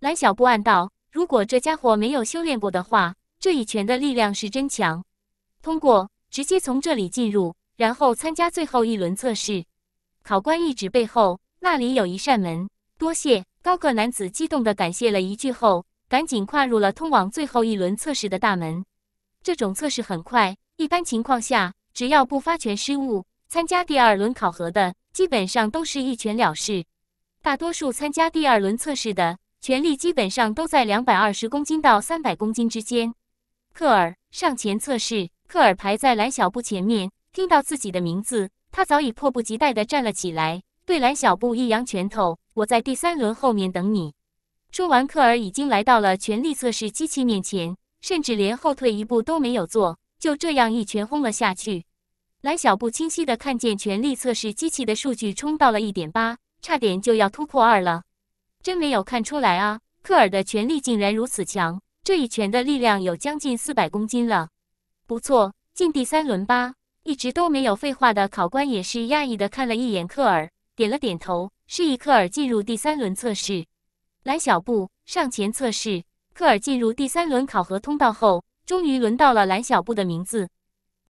蓝小布暗道：如果这家伙没有修炼过的话，这一拳的力量是真强。通过，直接从这里进入，然后参加最后一轮测试。考官一指背后，那里有一扇门。多谢高个男子激动地感谢了一句后，赶紧跨入了通往最后一轮测试的大门。这种测试很快，一般情况下，只要不发拳失误，参加第二轮考核的。基本上都是一拳了事，大多数参加第二轮测试的，全力基本上都在两百二十公斤到三百公斤之间。克尔上前测试，克尔排在蓝小布前面，听到自己的名字，他早已迫不及待地站了起来，对蓝小布一扬拳头：“我在第三轮后面等你。”说完，克尔已经来到了全力测试机器面前，甚至连后退一步都没有做，就这样一拳轰了下去。蓝小布清晰的看见，全力测试机器的数据冲到了一点八，差点就要突破二了。真没有看出来啊，科尔的权力竟然如此强，这一拳的力量有将近四百公斤了。不错，进第三轮吧。一直都没有废话的考官也是讶异的看了一眼科尔，点了点头，示意科尔进入第三轮测试。蓝小布上前测试。科尔进入第三轮考核通道后，终于轮到了蓝小布的名字。